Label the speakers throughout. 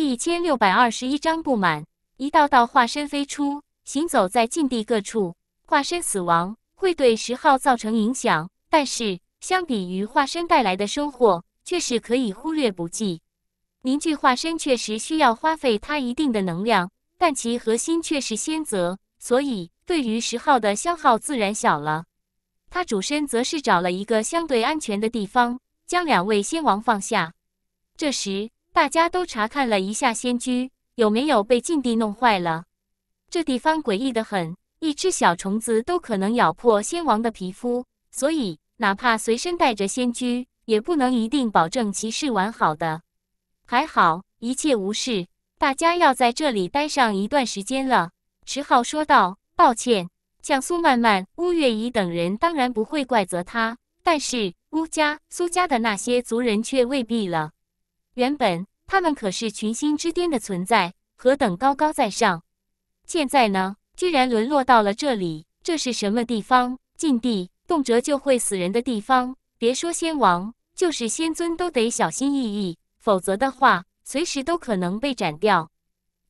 Speaker 1: 第一千六百二十一章不满。一道道化身飞出，行走在禁地各处。化身死亡会对十号造成影响，但是相比于化身带来的收获，却是可以忽略不计。凝聚化身确实需要花费它一定的能量，但其核心却是仙泽，所以对于十号的消耗自然小了。他主身则是找了一个相对安全的地方，将两位仙王放下。这时。大家都查看了一下仙居有没有被禁地弄坏了。这地方诡异的很，一只小虫子都可能咬破仙王的皮肤，所以哪怕随身带着仙居，也不能一定保证其是完好的。还好一切无事，大家要在这里待上一段时间了。”池浩说道。“抱歉，像苏曼曼、乌月怡等人当然不会怪责他，但是乌家、苏家的那些族人却未必了。”原本他们可是群星之巅的存在，何等高高在上！现在呢，居然沦落到了这里，这是什么地方？禁地，动辄就会死人的地方。别说仙王，就是仙尊都得小心翼翼，否则的话，随时都可能被斩掉。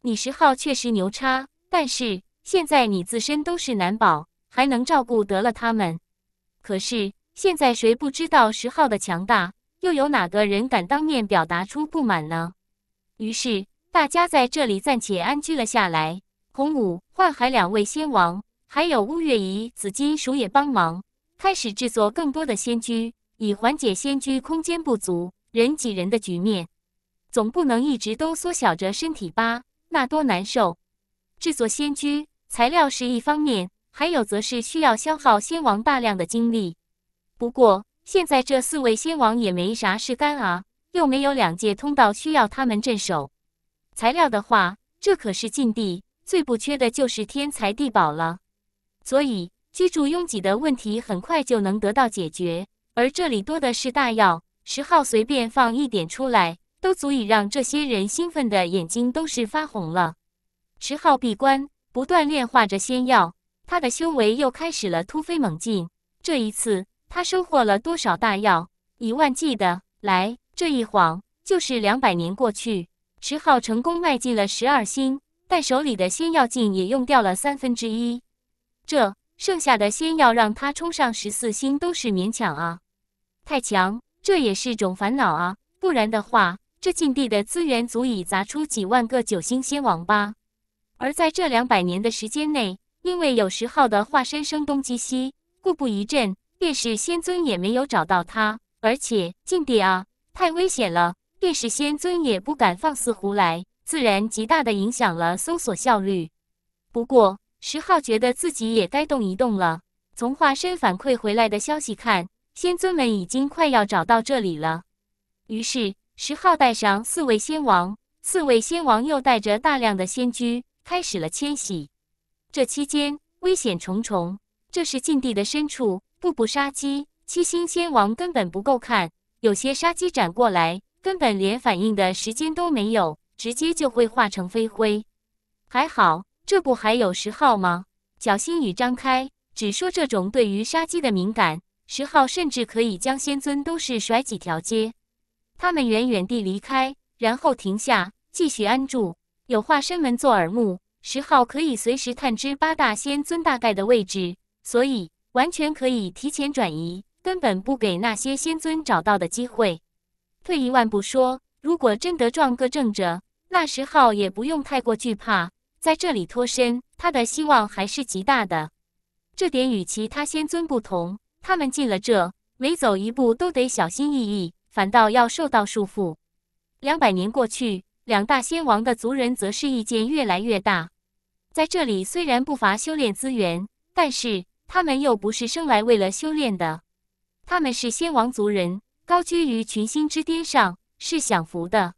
Speaker 1: 你十号确实牛叉，但是现在你自身都是难保，还能照顾得了他们？可是现在谁不知道十号的强大？又有哪个人敢当面表达出不满呢？于是大家在这里暂且安居了下来。洪武、宦海两位仙王，还有乌月仪、紫金鼠也帮忙，开始制作更多的仙居，以缓解仙居空间不足、人挤人的局面。总不能一直都缩小着身体吧？那多难受！制作仙居材料是一方面，还有则是需要消耗仙王大量的精力。不过。现在这四位仙王也没啥事干啊，又没有两界通道需要他们镇守。材料的话，这可是禁地，最不缺的就是天材地宝了。所以居住拥挤的问题很快就能得到解决。而这里多的是大药，十号随便放一点出来，都足以让这些人兴奋的眼睛都是发红了。十号闭关，不断炼化着仙药，他的修为又开始了突飞猛进。这一次。他收获了多少大药？一万剂的，来这一晃就是两百年过去。池浩成功迈进了十二星，但手里的仙药劲也用掉了三分之一。这剩下的仙药让他冲上十四星都是勉强啊！太强，这也是种烦恼啊。不然的话，这禁地的资源足以砸出几万个九星仙王吧。而在这两百年的时间内，因为有石昊的化身声东击西，故不一阵便是仙尊也没有找到他，而且禁地啊，太危险了。便是仙尊也不敢放肆胡来，自然极大的影响了搜索效率。不过，石浩觉得自己也该动一动了。从化身反馈回来的消息看，仙尊们已经快要找到这里了。于是，石浩带上四位仙王，四位仙王又带着大量的仙居，开始了迁徙。这期间危险重重，这是禁地的深处。步步杀机，七星仙王根本不够看。有些杀机斩过来，根本连反应的时间都没有，直接就会化成飞灰。还好，这不还有十号吗？脚心雨张开，只说这种对于杀机的敏感，十号甚至可以将仙尊都是甩几条街。他们远远地离开，然后停下，继续安住。有化身门做耳目，十号可以随时探知八大仙尊大概的位置，所以。完全可以提前转移，根本不给那些仙尊找到的机会。退一万步说，如果真得撞个正着，那时侯也不用太过惧怕，在这里脱身，他的希望还是极大的。这点与其他仙尊不同，他们进了这，每走一步都得小心翼翼，反倒要受到束缚。两百年过去，两大仙王的族人则是意见越来越大。在这里虽然不乏修炼资源，但是。他们又不是生来为了修炼的，他们是先王族人，高居于群星之巅上，是享福的。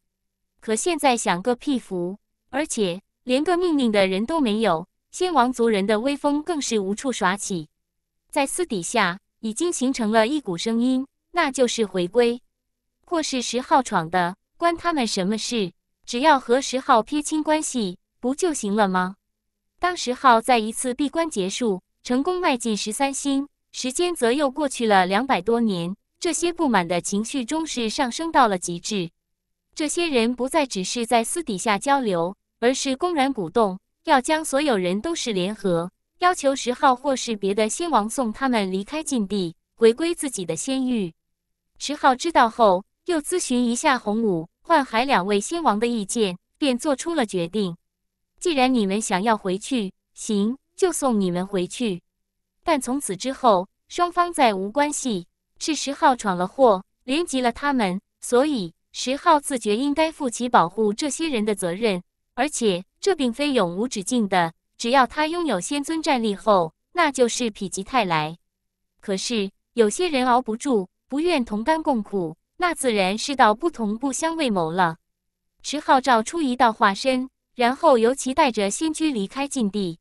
Speaker 1: 可现在享个屁福，而且连个命令的人都没有，先王族人的威风更是无处耍起。在私底下已经形成了一股声音，那就是回归。或是十号闯的，关他们什么事？只要和十号撇清关系，不就行了吗？当十号在一次闭关结束。成功迈进十三星，时间则又过去了两百多年。这些不满的情绪终是上升到了极致。这些人不再只是在私底下交流，而是公然鼓动，要将所有人都是联合，要求石昊或是别的仙王送他们离开禁地，回归自己的仙域。石昊知道后，又咨询一下洪武、幻海两位仙王的意见，便做出了决定。既然你们想要回去，行。就送你们回去，但从此之后，双方再无关系。是十号闯了祸，连及了他们，所以十号自觉应该负起保护这些人的责任。而且这并非永无止境的，只要他拥有仙尊战力后，那就是否极泰来。可是有些人熬不住，不愿同甘共苦，那自然是道不同不相为谋了。十号召出一道化身，然后由其带着仙居离开禁地。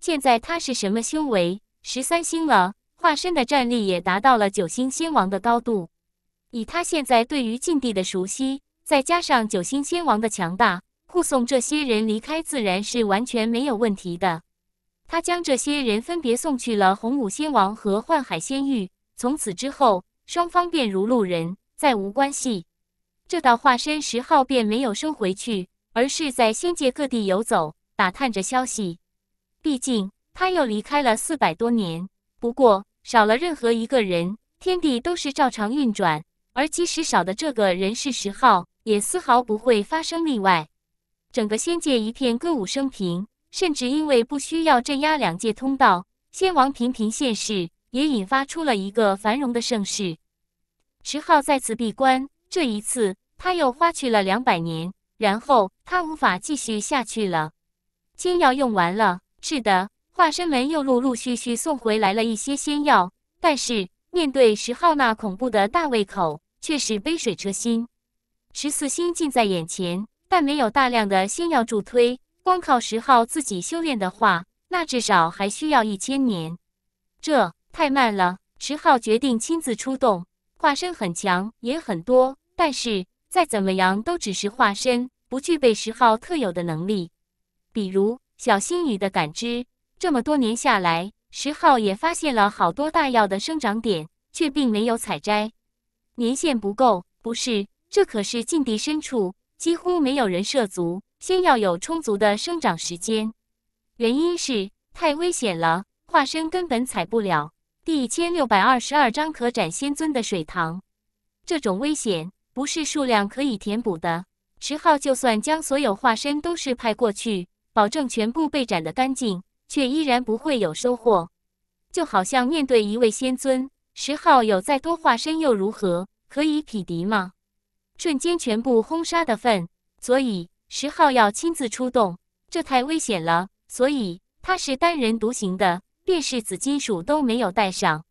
Speaker 1: 现在他是什么修为？十三星了，化身的战力也达到了九星仙王的高度。以他现在对于禁地的熟悉，再加上九星仙王的强大，护送这些人离开自然是完全没有问题的。他将这些人分别送去了洪武仙王和幻海仙域，从此之后，双方便如路人，再无关系。这道化身石昊便没有收回去，而是在仙界各地游走，打探着消息。毕竟他又离开了四百多年，不过少了任何一个人，天地都是照常运转。而即使少的这个人是石昊，也丝毫不会发生例外。整个仙界一片歌舞升平，甚至因为不需要镇压两界通道，仙王频频现世，也引发出了一个繁荣的盛世。十号再次闭关，这一次他又花去了两百年，然后他无法继续下去了，煎药用完了。是的，化身门又陆陆续续送回来了一些仙药，但是面对石浩那恐怖的大胃口，却是杯水车薪。十四星近在眼前，但没有大量的仙药助推，光靠石浩自己修炼的话，那至少还需要一千年，这太慢了。石浩决定亲自出动，化身很强也很多，但是再怎么样都只是化身，不具备石浩特有的能力，比如。小翼翼的感知，这么多年下来，石浩也发现了好多大药的生长点，却并没有采摘。年限不够，不是？这可是禁地深处，几乎没有人涉足，先要有充足的生长时间。原因是太危险了，化身根本采不了。第一千六百二十二章可斩仙尊的水塘，这种危险不是数量可以填补的。石昊就算将所有化身都是派过去。保证全部被斩得干净，却依然不会有收获。就好像面对一位仙尊，石昊有再多化身又如何，可以匹敌吗？瞬间全部轰杀的份。所以石昊要亲自出动，这太危险了。所以他是单人独行的，便是紫金属都没有带上。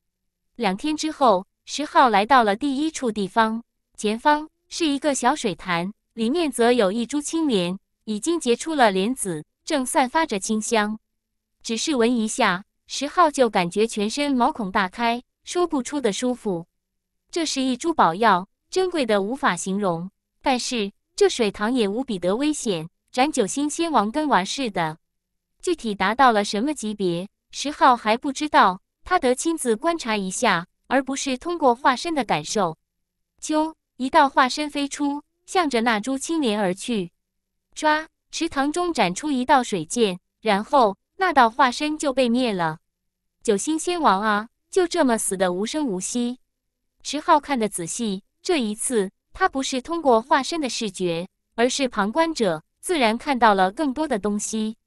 Speaker 1: 两天之后，石昊来到了第一处地方，前方是一个小水潭，里面则有一株青莲，已经结出了莲子。正散发着清香，只是闻一下，石浩就感觉全身毛孔大开，说不出的舒服。这是一株宝药，珍贵的无法形容。但是这水塘也无比的危险，斩九星仙王跟玩似的。具体达到了什么级别，石浩还不知道，他得亲自观察一下，而不是通过化身的感受。啾，一道化身飞出，向着那株青莲而去。抓。池塘中斩出一道水剑，然后那道化身就被灭了。九星仙王啊，就这么死的无声无息。池浩看得仔细，这一次他不是通过化身的视觉，而是旁观者，自然看到了更多的东西。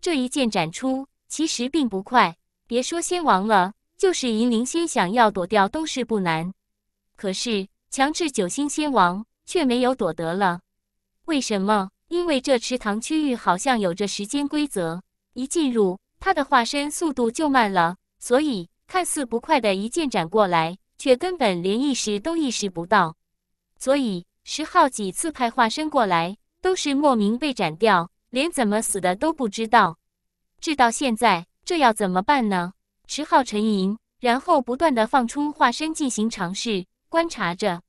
Speaker 1: 这一剑斩出，其实并不快，别说仙王了，就是银灵仙想要躲掉都是不难。可是强制九星仙王却没有躲得了，为什么？因为这池塘区域好像有着时间规则，一进入他的化身速度就慢了，所以看似不快的一剑斩过来，却根本连意识都意识不到。所以石昊几次派化身过来，都是莫名被斩掉，连怎么死的都不知道。直到现在，这要怎么办呢？石浩沉吟，然后不断的放出化身进行尝试观察着，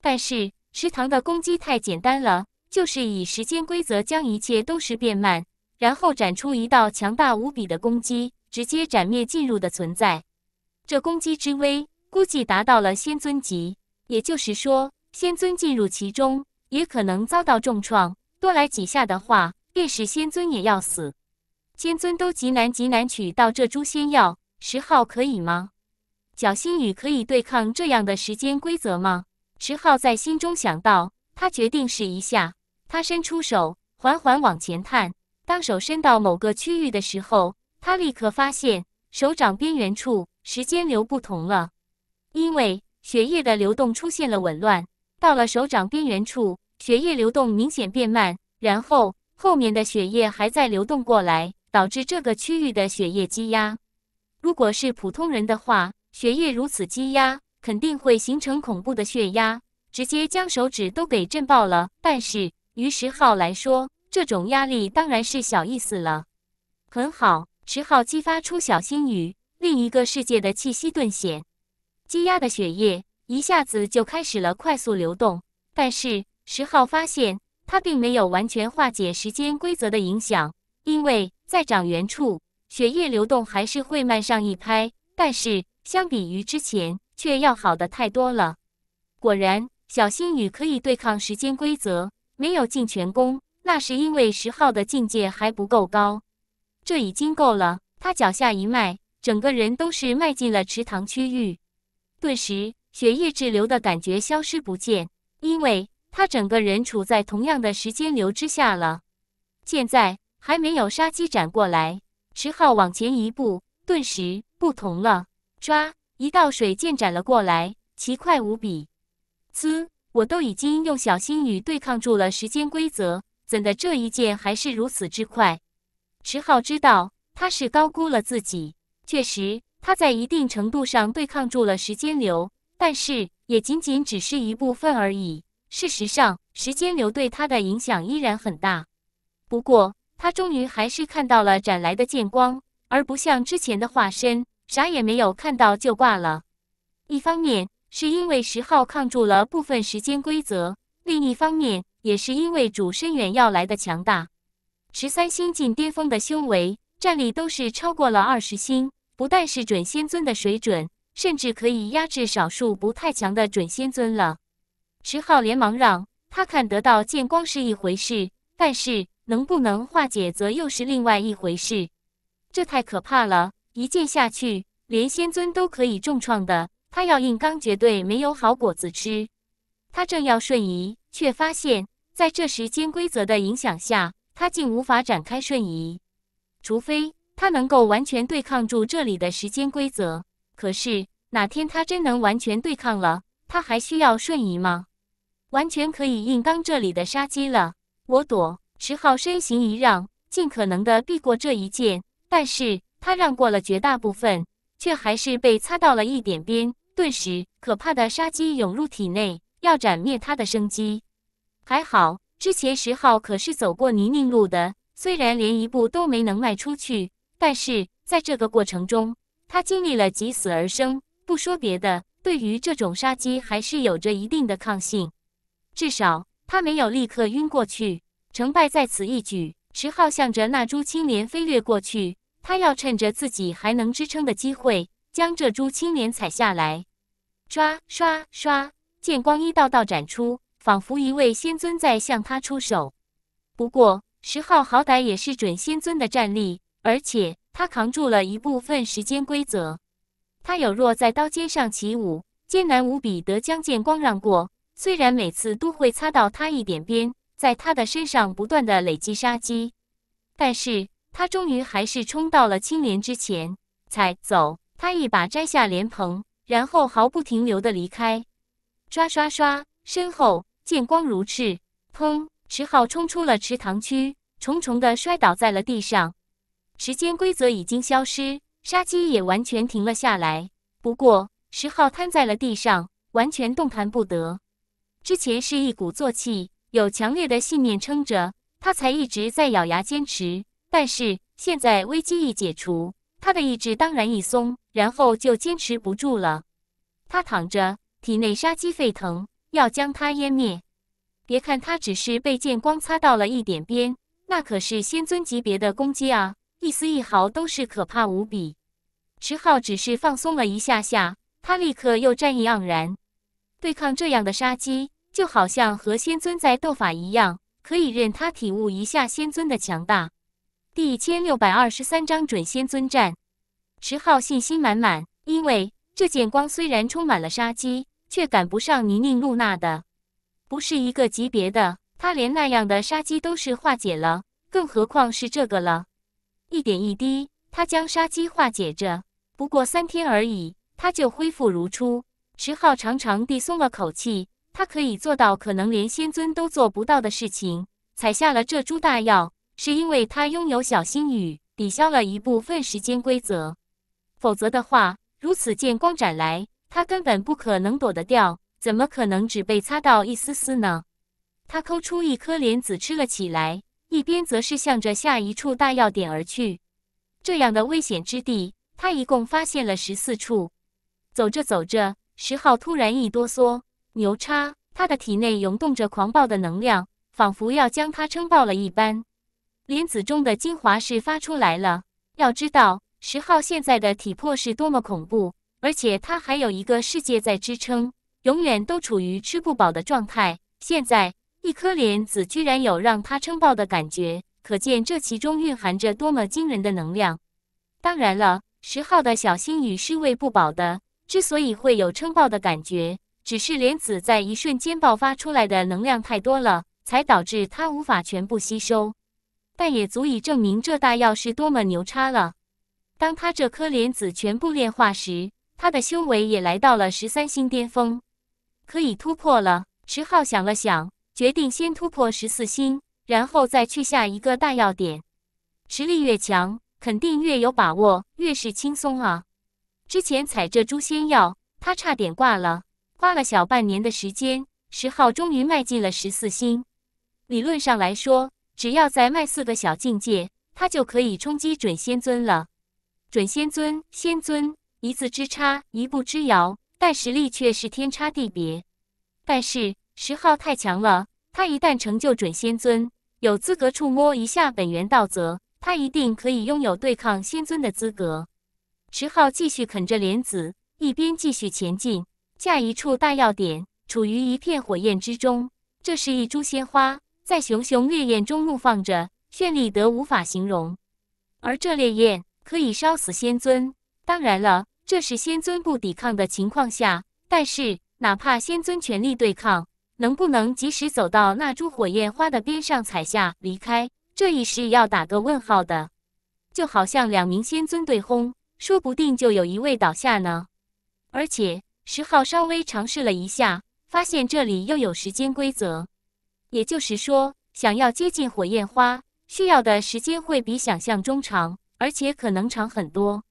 Speaker 1: 但是池塘的攻击太简单了。就是以时间规则将一切都是变慢，然后斩出一道强大无比的攻击，直接斩灭进入的存在。这攻击之威，估计达到了仙尊级。也就是说，仙尊进入其中，也可能遭到重创。多来几下的话，便是仙尊也要死。仙尊都极难极难取到这株仙药，石昊可以吗？角星宇可以对抗这样的时间规则吗？石昊在心中想到。他决定试一下，他伸出手，缓缓往前探。当手伸到某个区域的时候，他立刻发现手掌边缘处时间流不同了，因为血液的流动出现了紊乱。到了手掌边缘处，血液流动明显变慢，然后后面的血液还在流动过来，导致这个区域的血液积压。如果是普通人的话，血液如此积压，肯定会形成恐怖的血压。直接将手指都给震爆了，但是于石昊来说，这种压力当然是小意思了。很好，石昊激发出小心雨，另一个世界的气息顿显，积压的血液一下子就开始了快速流动。但是石昊发现，他并没有完全化解时间规则的影响，因为在长圆处，血液流动还是会慢上一拍。但是相比于之前，却要好的太多了。果然。小新宇可以对抗时间规则，没有尽全功，那是因为石号的境界还不够高。这已经够了，他脚下一迈，整个人都是迈进了池塘区域。顿时，血液滞留的感觉消失不见，因为他整个人处在同样的时间流之下了。现在还没有杀机斩过来，池浩往前一步，顿时不同了，抓！一道水剑斩了过来，奇快无比。嘶！我都已经用小心语对抗住了时间规则，怎的这一剑还是如此之快？池浩知道他是高估了自己。确实，他在一定程度上对抗住了时间流，但是也仅仅只是一部分而已。事实上，时间流对他的影响依然很大。不过，他终于还是看到了斩来的剑光，而不像之前的化身啥也没有看到就挂了。一方面。是因为石昊抗住了部分时间规则，另一方面也是因为主深远要来的强大。十三星境巅峰的修为、战力都是超过了二十星，不但是准仙尊的水准，甚至可以压制少数不太强的准仙尊了。石昊连忙让，他看得到剑光是一回事，但是能不能化解则又是另外一回事。这太可怕了，一剑下去，连仙尊都可以重创的。他要硬刚，绝对没有好果子吃。他正要瞬移，却发现，在这时间规则的影响下，他竟无法展开瞬移。除非他能够完全对抗住这里的时间规则。可是哪天他真能完全对抗了，他还需要瞬移吗？完全可以硬刚这里的杀机了。我躲，石昊身形一让，尽可能的避过这一剑。但是他让过了绝大部分，却还是被擦到了一点边。顿时，可怕的杀机涌入体内，要斩灭他的生机。还好，之前石浩可是走过泥泞路的，虽然连一步都没能迈出去，但是在这个过程中，他经历了急死而生。不说别的，对于这种杀机，还是有着一定的抗性。至少他没有立刻晕过去。成败在此一举，石浩向着那株青莲飞掠过去，他要趁着自己还能支撑的机会。将这株青莲采下来，刷刷刷，剑光一道道斩出，仿佛一位仙尊在向他出手。不过，石昊好歹也是准仙尊的战力，而且他扛住了一部分时间规则。他有若在刀尖上起舞，艰难无比得将剑光让过。虽然每次都会擦到他一点边，在他的身上不断的累积杀机，但是他终于还是冲到了青莲之前，才走。他一把摘下莲蓬，然后毫不停留地离开。唰唰唰，身后剑光如炽，砰！池浩冲出了池塘区，重重地摔倒在了地上。时间规则已经消失，杀机也完全停了下来。不过，石昊瘫在了地上，完全动弹不得。之前是一鼓作气，有强烈的信念撑着，他才一直在咬牙坚持。但是现在危机一解除，他的意志当然一松。然后就坚持不住了，他躺着，体内杀机沸腾，要将他湮灭。别看他只是被剑光擦到了一点边，那可是仙尊级别的攻击啊，一丝一毫都是可怕无比。池浩只是放松了一下下，他立刻又战意盎然。对抗这样的杀机，就好像和仙尊在斗法一样，可以任他体悟一下仙尊的强大。第一千六百二十三章准仙尊战。池浩信心满满，因为这剑光虽然充满了杀机，却赶不上泥泞露娜的，不是一个级别的。他连那样的杀机都是化解了，更何况是这个了。一点一滴，他将杀机化解着。不过三天而已，他就恢复如初。池浩长长地松了口气，他可以做到可能连仙尊都做不到的事情。采下了这株大药，是因为他拥有小星雨，抵消了一部分时间规则。否则的话，如此剑光斩来，他根本不可能躲得掉，怎么可能只被擦到一丝丝呢？他抠出一颗莲子吃了起来，一边则是向着下一处大要点而去。这样的危险之地，他一共发现了十四处。走着走着，石昊突然一哆嗦，牛叉！他的体内涌动着狂暴的能量，仿佛要将他撑爆了一般。莲子中的精华是发出来了，要知道。石号现在的体魄是多么恐怖，而且他还有一个世界在支撑，永远都处于吃不饱的状态。现在一颗莲子居然有让他撑爆的感觉，可见这其中蕴含着多么惊人的能量。当然了，石号的小心与是喂不饱的。之所以会有撑爆的感觉，只是莲子在一瞬间爆发出来的能量太多了，才导致他无法全部吸收。但也足以证明这大药是多么牛叉了。当他这颗莲子全部炼化时，他的修为也来到了十三星巅峰，可以突破了。石浩想了想，决定先突破十四星，然后再去下一个大要点。实力越强，肯定越有把握，越是轻松啊！之前采这株仙药，他差点挂了，花了小半年的时间，石浩终于迈进了十四星。理论上来说，只要再迈四个小境界，他就可以冲击准仙尊了。准仙尊，仙尊，一字之差，一步之遥，但实力却是天差地别。但是石昊太强了，他一旦成就准仙尊，有资格触摸一下本源道则，他一定可以拥有对抗仙尊的资格。石昊继续啃着莲子，一边继续前进。架一处大要点，处于一片火焰之中。这是一株鲜花，在熊熊烈焰中怒放着，绚丽得无法形容。而这烈焰。可以烧死仙尊，当然了，这是仙尊不抵抗的情况下。但是，哪怕仙尊全力对抗，能不能及时走到那株火焰花的边上踩下离开，这一时要打个问号的。就好像两名仙尊对轰，说不定就有一位倒下呢。而且，十号稍微尝试了一下，发现这里又有时间规则，也就是说，想要接近火焰花，需要的时间会比想象中长。而且可能长很多，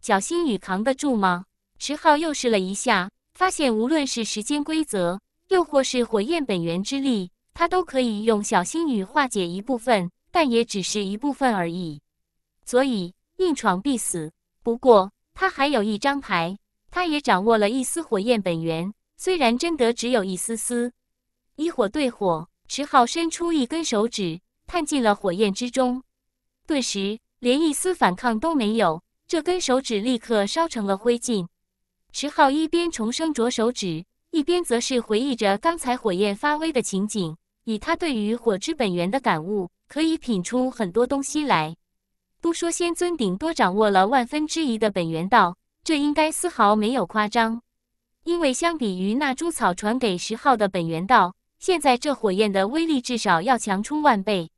Speaker 1: 小星宇扛得住吗？池浩又试了一下，发现无论是时间规则，又或是火焰本源之力，他都可以用小心宇化解一部分，但也只是一部分而已。所以硬闯必死。不过他还有一张牌，他也掌握了一丝火焰本源，虽然真的只有一丝丝。以火对火，池浩伸出一根手指探进了火焰之中，顿时。连一丝反抗都没有，这根手指立刻烧成了灰烬。石昊一边重生着手指，一边则是回忆着刚才火焰发威的情景。以他对于火之本源的感悟，可以品出很多东西来。都说仙尊顶多掌握了万分之一的本源道，这应该丝毫没有夸张。因为相比于那株草传给石昊的本源道，现在这火焰的威力至少要强出万倍，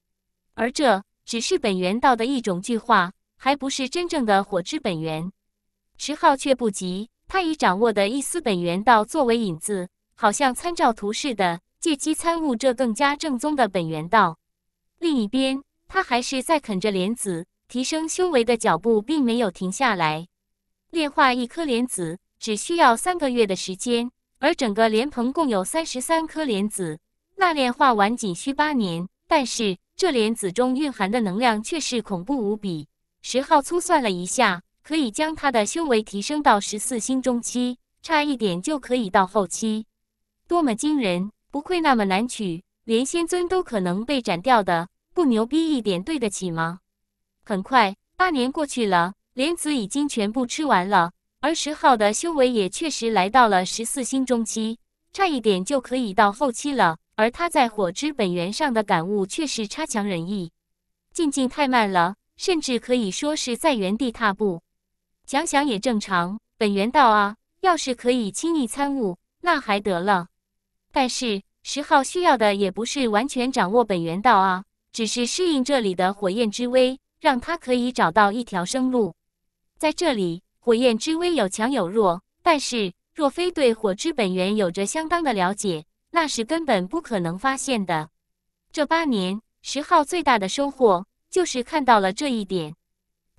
Speaker 1: 而这。只是本源道的一种具化，还不是真正的火之本源。池浩却不急，他以掌握的一丝本源道作为引子，好像参照图似的，借机参悟这更加正宗的本源道。另一边，他还是在啃着莲子，提升修为的脚步并没有停下来。炼化一颗莲子只需要三个月的时间，而整个莲蓬共有三十三颗莲子，那炼化完仅需八年。但是。这莲子中蕴含的能量却是恐怖无比。石号粗算了一下，可以将他的修为提升到十四星中期，差一点就可以到后期。多么惊人！不愧那么难取，连仙尊都可能被斩掉的，不牛逼一点对得起吗？很快，八年过去了，莲子已经全部吃完了，而石号的修为也确实来到了十四星中期，差一点就可以到后期了。而他在火之本源上的感悟却是差强人意，进境太慢了，甚至可以说是在原地踏步。想想也正常，本源道啊，要是可以轻易参悟，那还得了。但是石号需要的也不是完全掌握本源道啊，只是适应这里的火焰之威，让他可以找到一条生路。在这里，火焰之威有强有弱，但是若非对火之本源有着相当的了解，那是根本不可能发现的。这八年，石昊最大的收获就是看到了这一点。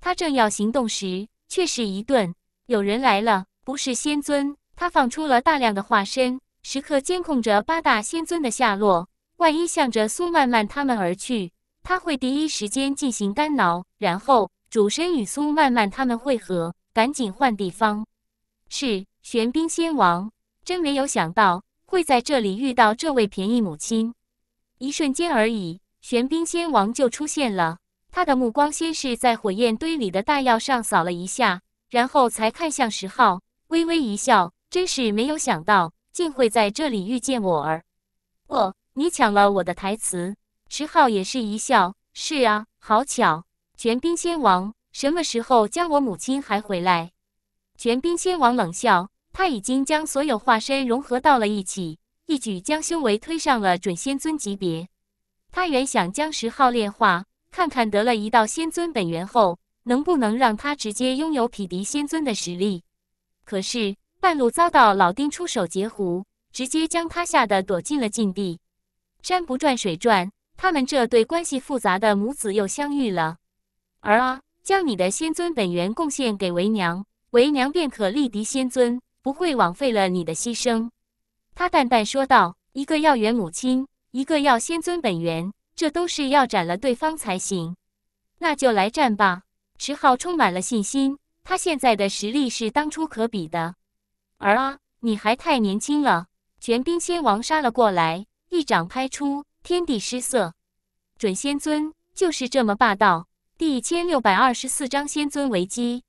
Speaker 1: 他正要行动时，却是一顿。有人来了，不是仙尊。他放出了大量的化身，时刻监控着八大仙尊的下落。万一向着苏曼曼他们而去，他会第一时间进行干扰，然后主身与苏曼曼他们会合，赶紧换地方。是玄冰仙王，真没有想到。会在这里遇到这位便宜母亲，一瞬间而已，玄冰仙王就出现了。他的目光先是在火焰堆里的大药上扫了一下，然后才看向石昊，微微一笑。真是没有想到，竟会在这里遇见我儿。哦，你抢了我的台词。石昊也是一笑：“是啊，好巧。”玄冰仙王，什么时候将我母亲还回来？玄冰仙王冷笑。他已经将所有化身融合到了一起，一举将修为推上了准仙尊级别。他原想将十号炼化，看看得了一道仙尊本源后，能不能让他直接拥有匹敌仙尊的实力。可是半路遭到老丁出手截胡，直接将他吓得躲进了禁地。山不转水转，他们这对关系复杂的母子又相遇了。儿啊，将你的仙尊本源贡献给为娘，为娘便可立敌仙尊。不会枉费了你的牺牲，他淡淡说道：“一个要圆母亲，一个要仙尊本源，这都是要斩了对方才行。那就来战吧！”池浩充满了信心，他现在的实力是当初可比的。儿啊，你还太年轻了！全兵仙王杀了过来，一掌拍出，天地失色。准仙尊就是这么霸道。第一千六百二十四章仙尊危机。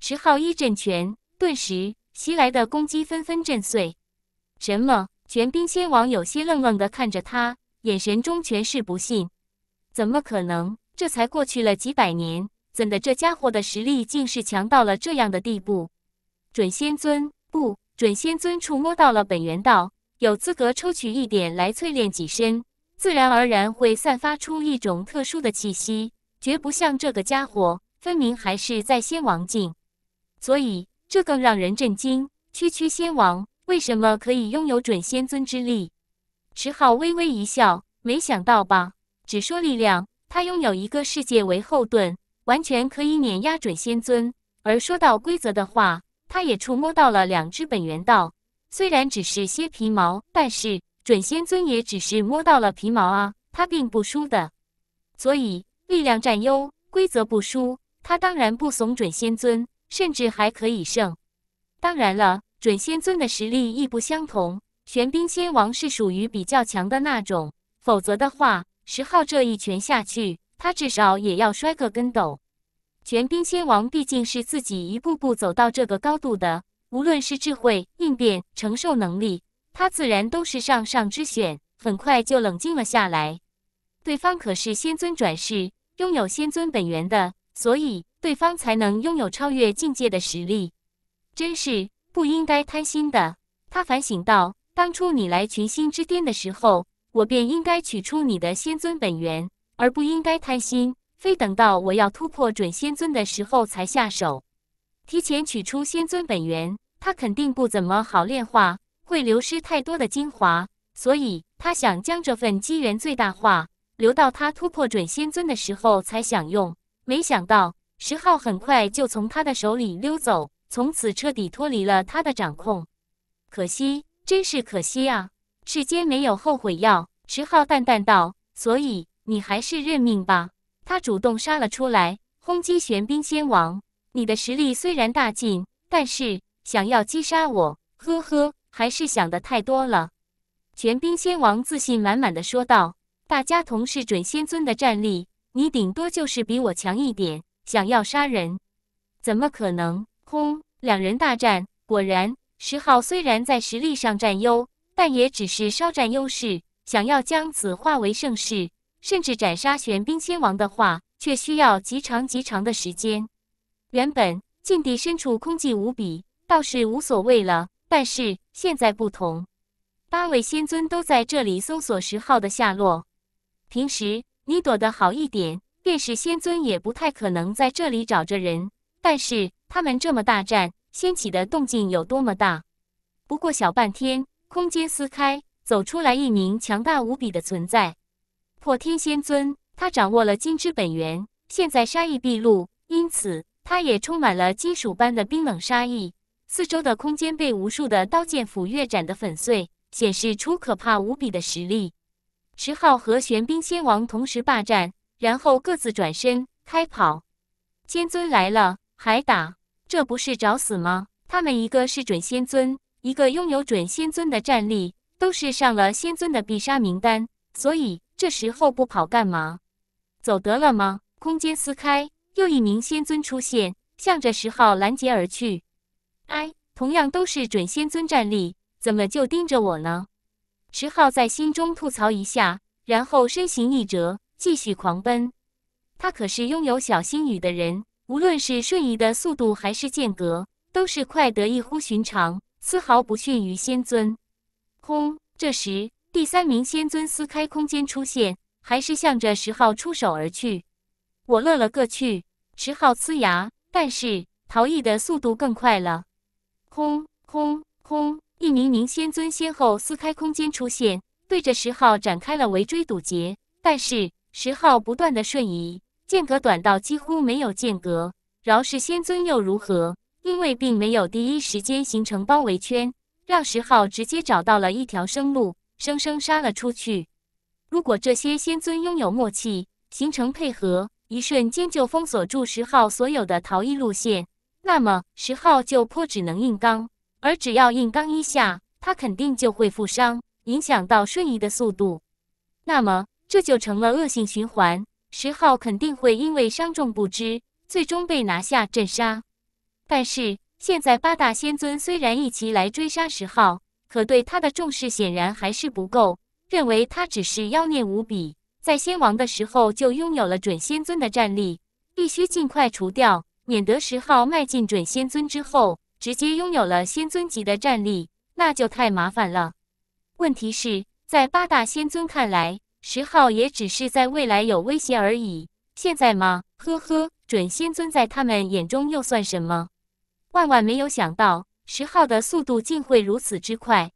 Speaker 1: 池浩一震拳，顿时。袭来的攻击纷纷震碎。什么？全冰仙王有些愣愣的看着他，眼神中全是不信。怎么可能？这才过去了几百年，怎的这家伙的实力竟是强到了这样的地步？准仙尊，不准仙尊触摸到了本源道，有资格抽取一点来淬炼己身，自然而然会散发出一种特殊的气息，绝不像这个家伙，分明还是在仙王境。所以。这更让人震惊，区区仙王为什么可以拥有准仙尊之力？池浩微微一笑，没想到吧？只说力量，他拥有一个世界为后盾，完全可以碾压准仙尊。而说到规则的话，他也触摸到了两只本源道，虽然只是些皮毛，但是准仙尊也只是摸到了皮毛啊，他并不输的。所以力量占优，规则不输，他当然不怂。准仙尊。甚至还可以胜。当然了，准仙尊的实力亦不相同。玄冰仙王是属于比较强的那种，否则的话，十号这一拳下去，他至少也要摔个跟斗。玄冰仙王毕竟是自己一步步走到这个高度的，无论是智慧、应变、承受能力，他自然都是上上之选。很快就冷静了下来。对方可是仙尊转世，拥有仙尊本源的，所以。对方才能拥有超越境界的实力，真是不应该贪心的。他反省道：“当初你来群星之巅的时候，我便应该取出你的仙尊本源，而不应该贪心，非等到我要突破准仙尊的时候才下手。提前取出仙尊本源，他肯定不怎么好炼化，会流失太多的精华。所以他想将这份机缘最大化，留到他突破准仙尊的时候才享用。没想到。”石浩很快就从他的手里溜走，从此彻底脱离了他的掌控。可惜，真是可惜啊！世间没有后悔药。石浩淡淡道：“所以你还是认命吧。”他主动杀了出来，轰击玄冰仙王。你的实力虽然大进，但是想要击杀我，呵呵，还是想的太多了。”玄冰仙王自信满满的说道：“大家同是准仙尊的战力，你顶多就是比我强一点。”想要杀人？怎么可能！轰！两人大战，果然，石昊虽然在实力上占优，但也只是稍占优势。想要将此化为盛世，甚至斩杀玄冰仙王的话，却需要极长极长的时间。原本禁地深处空寂无比，倒是无所谓了。但是现在不同，八位仙尊都在这里搜索石昊的下落。平时你躲得好一点。便是仙尊也不太可能在这里找着人，但是他们这么大战，掀起的动静有多么大？不过小半天，空间撕开，走出来一名强大无比的存在——破天仙尊。他掌握了金之本源，现在杀意毕露，因此他也充满了金属般的冰冷杀意。四周的空间被无数的刀剑斧钺斩得粉碎，显示出可怕无比的实力。十号和玄冰仙王同时霸占。然后各自转身开跑，仙尊来了还打，这不是找死吗？他们一个是准仙尊，一个拥有准仙尊的战力，都是上了仙尊的必杀名单，所以这时候不跑干嘛？走得了吗？空间撕开，又一名仙尊出现，向着十号拦截而去。哎，同样都是准仙尊战力，怎么就盯着我呢？十号在心中吐槽一下，然后身形一折。继续狂奔，他可是拥有小心语的人，无论是瞬移的速度还是间隔，都是快得异乎寻常，丝毫不逊于仙尊。轰！这时，第三名仙尊撕开空间出现，还是向着十号出手而去。我乐了个去，十号呲牙，但是逃逸的速度更快了。轰轰轰！一名名仙尊先后撕开空间出现，对着十号展开了围追堵截，但是。石号不断的瞬移，间隔短到几乎没有间隔。饶是仙尊又如何？因为并没有第一时间形成包围圈，让石号直接找到了一条生路，生生杀了出去。如果这些仙尊拥有默契，形成配合，一瞬间就封锁住石号所有的逃逸路线，那么石号就颇只能硬刚。而只要硬刚一下，他肯定就会负伤，影响到瞬移的速度。那么。这就成了恶性循环。石昊肯定会因为伤重不支，最终被拿下镇杀。但是现在八大仙尊虽然一起来追杀石昊，可对他的重视显然还是不够，认为他只是妖孽无比，在仙王的时候就拥有了准仙尊的战力，必须尽快除掉，免得石昊迈进准仙尊之后，直接拥有了仙尊级的战力，那就太麻烦了。问题是在八大仙尊看来。十号也只是在未来有威胁而已，现在吗？呵呵，准仙尊在他们眼中又算什么？万万没有想到，十号的速度竟会如此之快！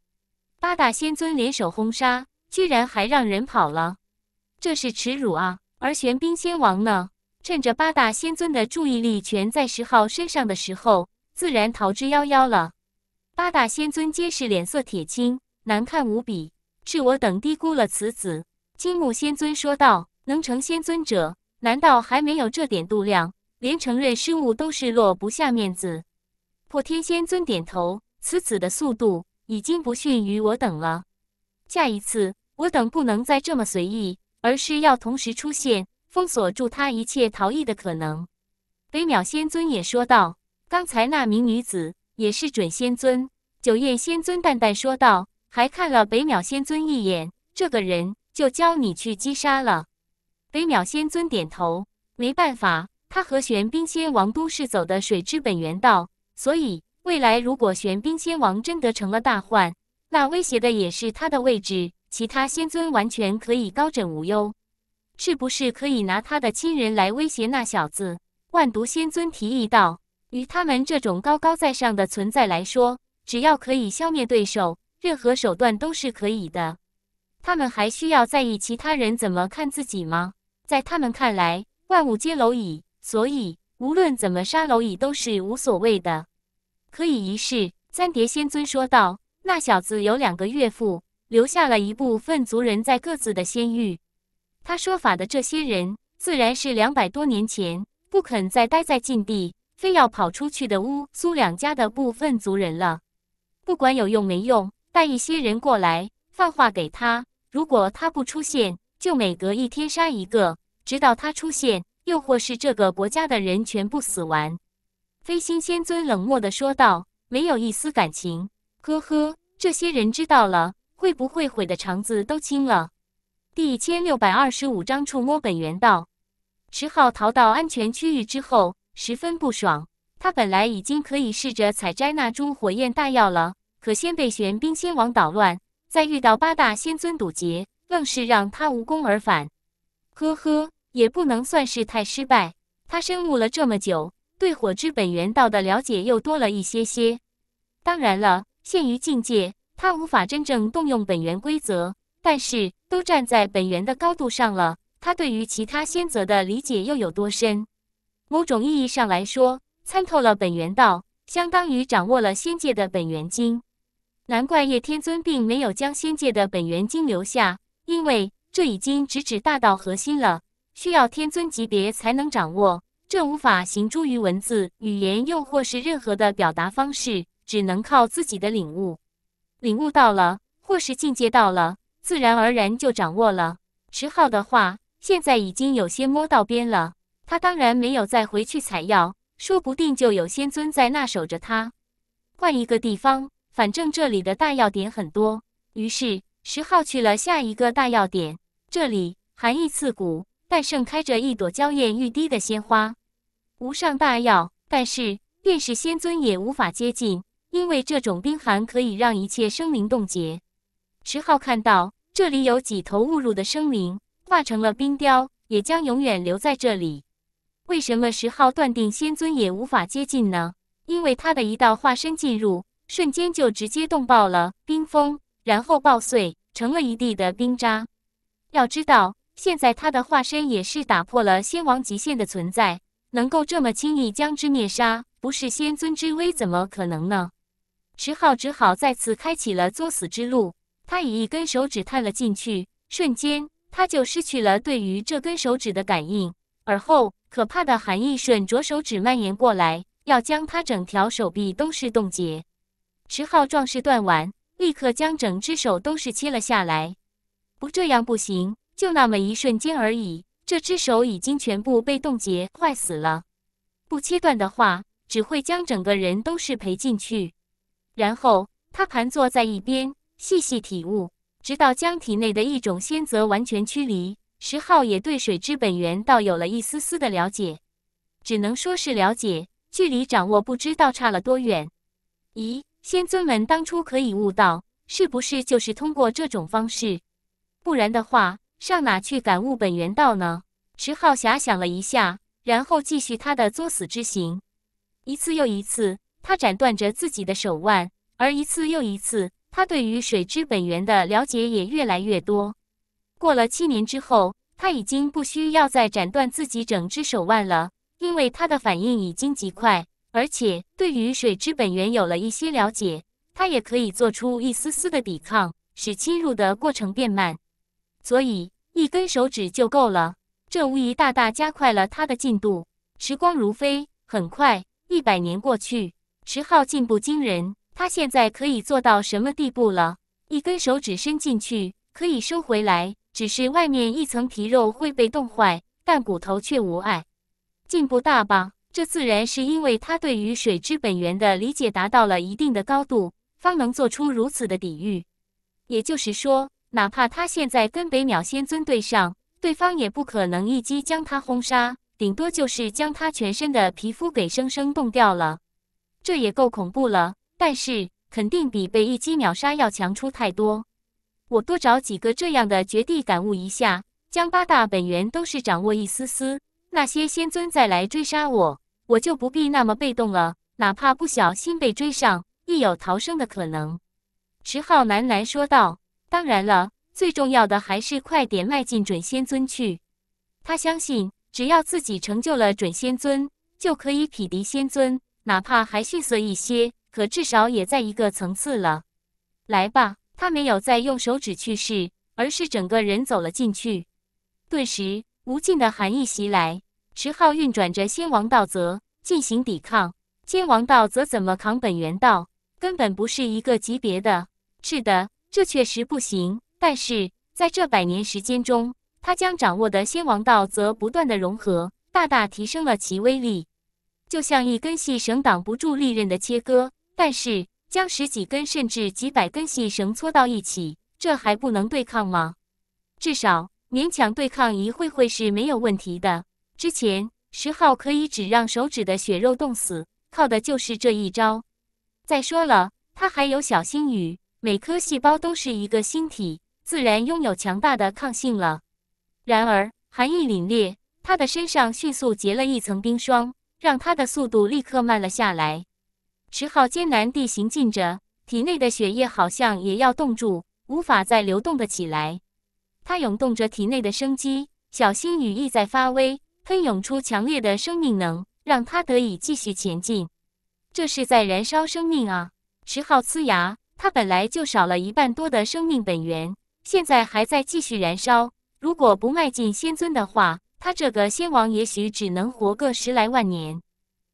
Speaker 1: 八大仙尊联手轰杀，居然还让人跑了，这是耻辱啊！而玄冰仙王呢？趁着八大仙尊的注意力全在十号身上的时候，自然逃之夭夭了。八大仙尊皆是脸色铁青，难看无比，是我等低估了此子。金木仙尊说道：“能成仙尊者，难道还没有这点度量？连承认失误都是落不下面子。”破天仙尊点头：“此子的速度已经不逊于我等了。下一次，我等不能再这么随意，而是要同时出现，封锁住他一切逃逸的可能。”北淼仙尊也说道：“刚才那名女子也是准仙尊。”九叶仙尊淡淡说道，还看了北淼仙尊一眼：“这个人。”就教你去击杀了。北淼仙尊点头，没办法，他和玄冰仙王都是走的水之本源道，所以未来如果玄冰仙王真的成了大患，那威胁的也是他的位置，其他仙尊完全可以高枕无忧。是不是可以拿他的亲人来威胁那小子？万毒仙尊提议道。与他们这种高高在上的存在来说，只要可以消灭对手，任何手段都是可以的。他们还需要在意其他人怎么看自己吗？在他们看来，万物皆蝼蚁，所以无论怎么杀蝼蚁都是无所谓的。可以一试，三叠仙尊说道。那小子有两个岳父，留下了一部分族人在各自的仙域。他说法的这些人，自然是两百多年前不肯再待在禁地，非要跑出去的乌苏两家的部分族人了。不管有用没用，带一些人过来，放话给他。如果他不出现，就每隔一天杀一个，直到他出现，又或是这个国家的人全部死完。”飞星仙尊冷漠地说道，没有一丝感情。“呵呵，这些人知道了，会不会悔的肠子都青了？”第一千六百二十五章触摸本源道。池浩逃到安全区域之后，十分不爽。他本来已经可以试着采摘那株火焰大药了，可先被玄冰仙王捣乱。在遇到八大仙尊堵截，愣是让他无功而返。呵呵，也不能算是太失败。他深悟了这么久，对火之本源道的了解又多了一些些。当然了，限于境界，他无法真正动用本源规则，但是都站在本源的高度上了。他对于其他仙则的理解又有多深？某种意义上来说，参透了本源道，相当于掌握了仙界的本源经。难怪叶天尊并没有将仙界的本源经留下，因为这已经直指大道核心了，需要天尊级别才能掌握。这无法形诸于文字、语言，又或是任何的表达方式，只能靠自己的领悟。领悟到了，或是境界到了，自然而然就掌握了。池浩的话现在已经有些摸到边了，他当然没有再回去采药，说不定就有仙尊在那守着他。换一个地方。反正这里的大要点很多，于是十号去了下一个大要点。这里寒意刺骨，但盛开着一朵娇艳欲滴的鲜花。无上大药，但是便是仙尊也无法接近，因为这种冰寒可以让一切生灵冻结。十号看到这里有几头误入的生灵化成了冰雕，也将永远留在这里。为什么十号断定仙尊也无法接近呢？因为他的一道化身进入。瞬间就直接冻爆了，冰封，然后爆碎，成了一地的冰渣。要知道，现在他的化身也是打破了仙王极限的存在，能够这么轻易将之灭杀，不是仙尊之威，怎么可能呢？池浩只好再次开启了作死之路。他以一根手指探了进去，瞬间他就失去了对于这根手指的感应，而后可怕的寒意顺着手指蔓延过来，要将他整条手臂都是冻结。石号壮士断腕，立刻将整只手都是切了下来。不这样不行，就那么一瞬间而已，这只手已经全部被冻结坏死了。不切断的话，只会将整个人都是赔进去。然后他盘坐在一边，细细体悟，直到将体内的一种仙则完全驱离。石号也对水之本源倒有了一丝丝的了解，只能说是了解，距离掌握不知道差了多远。咦？仙尊们当初可以悟道，是不是就是通过这种方式？不然的话，上哪去感悟本源道呢？池浩霞想了一下，然后继续他的作死之行。一次又一次，他斩断着自己的手腕，而一次又一次，他对于水之本源的了解也越来越多。过了七年之后，他已经不需要再斩断自己整只手腕了，因为他的反应已经极快。而且对于水之本源有了一些了解，他也可以做出一丝丝的抵抗，使侵入的过程变慢。所以一根手指就够了，这无疑大大加快了他的进度。时光如飞，很快一百年过去，池浩进步惊人。他现在可以做到什么地步了？一根手指伸进去，可以收回来，只是外面一层皮肉会被冻坏，但骨头却无碍。进步大吧？这自然是因为他对于水之本源的理解达到了一定的高度，方能做出如此的抵御。也就是说，哪怕他现在跟北淼仙尊对上，对方也不可能一击将他轰杀，顶多就是将他全身的皮肤给生生冻掉了。这也够恐怖了，但是肯定比被一击秒杀要强出太多。我多找几个这样的绝地感悟一下，将八大本源都是掌握一丝丝，那些仙尊再来追杀我。我就不必那么被动了，哪怕不小心被追上，亦有逃生的可能。”池浩喃喃说道。“当然了，最重要的还是快点迈进准仙尊去。他相信，只要自己成就了准仙尊，就可以匹敌仙尊，哪怕还逊色一些，可至少也在一个层次了。来吧，他没有再用手指去试，而是整个人走了进去。顿时，无尽的寒意袭来。石浩运转着仙王道则进行抵抗，仙王道则怎么扛本源道？根本不是一个级别的。是的，这确实不行。但是在这百年时间中，他将掌握的仙王道则不断的融合，大大提升了其威力。就像一根细绳挡不住利刃的切割，但是将十几根甚至几百根细绳搓到一起，这还不能对抗吗？至少勉强对抗一会会是没有问题的。之前，石号可以只让手指的血肉冻死，靠的就是这一招。再说了，他还有小星雨，每颗细胞都是一个星体，自然拥有强大的抗性了。然而寒意凛冽，他的身上迅速结了一层冰霜，让他的速度立刻慢了下来。石号艰难地行进着，体内的血液好像也要冻住，无法再流动得起来。他涌动着体内的生机，小星雨亦在发威。喷涌出强烈的生命能，让它得以继续前进。这是在燃烧生命啊！十号呲牙，他本来就少了一半多的生命本源，现在还在继续燃烧。如果不迈进仙尊的话，他这个仙王也许只能活个十来万年。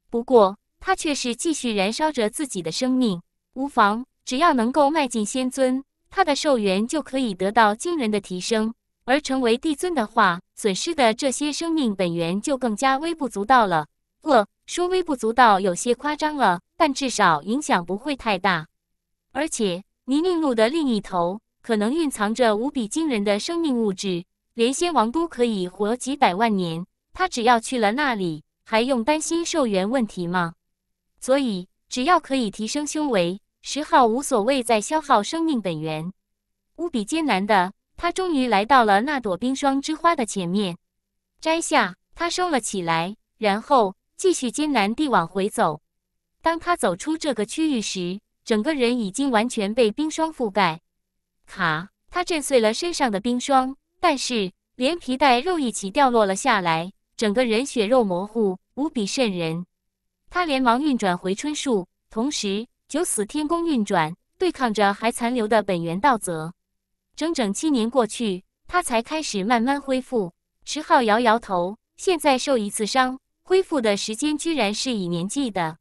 Speaker 1: 不过，他却是继续燃烧着自己的生命。无妨，只要能够迈进仙尊，他的寿元就可以得到惊人的提升。而成为帝尊的话，损失的这些生命本源就更加微不足道了。呃，说微不足道有些夸张了，但至少影响不会太大。而且，泥泞路的另一头可能蕴藏着无比惊人的生命物质，连仙王都可以活几百万年。他只要去了那里，还用担心寿元问题吗？所以，只要可以提升修为，十号无所谓再消耗生命本源，无比艰难的。他终于来到了那朵冰霜之花的前面，摘下，他收了起来，然后继续艰难地往回走。当他走出这个区域时，整个人已经完全被冰霜覆盖。卡，他震碎了身上的冰霜，但是连皮带肉一起掉落了下来，整个人血肉模糊，无比瘆人。他连忙运转回春术，同时九死天宫运转，对抗着还残留的本源道则。整整七年过去，他才开始慢慢恢复。池浩摇摇头，现在受一次伤，恢复的时间居然是以年计的。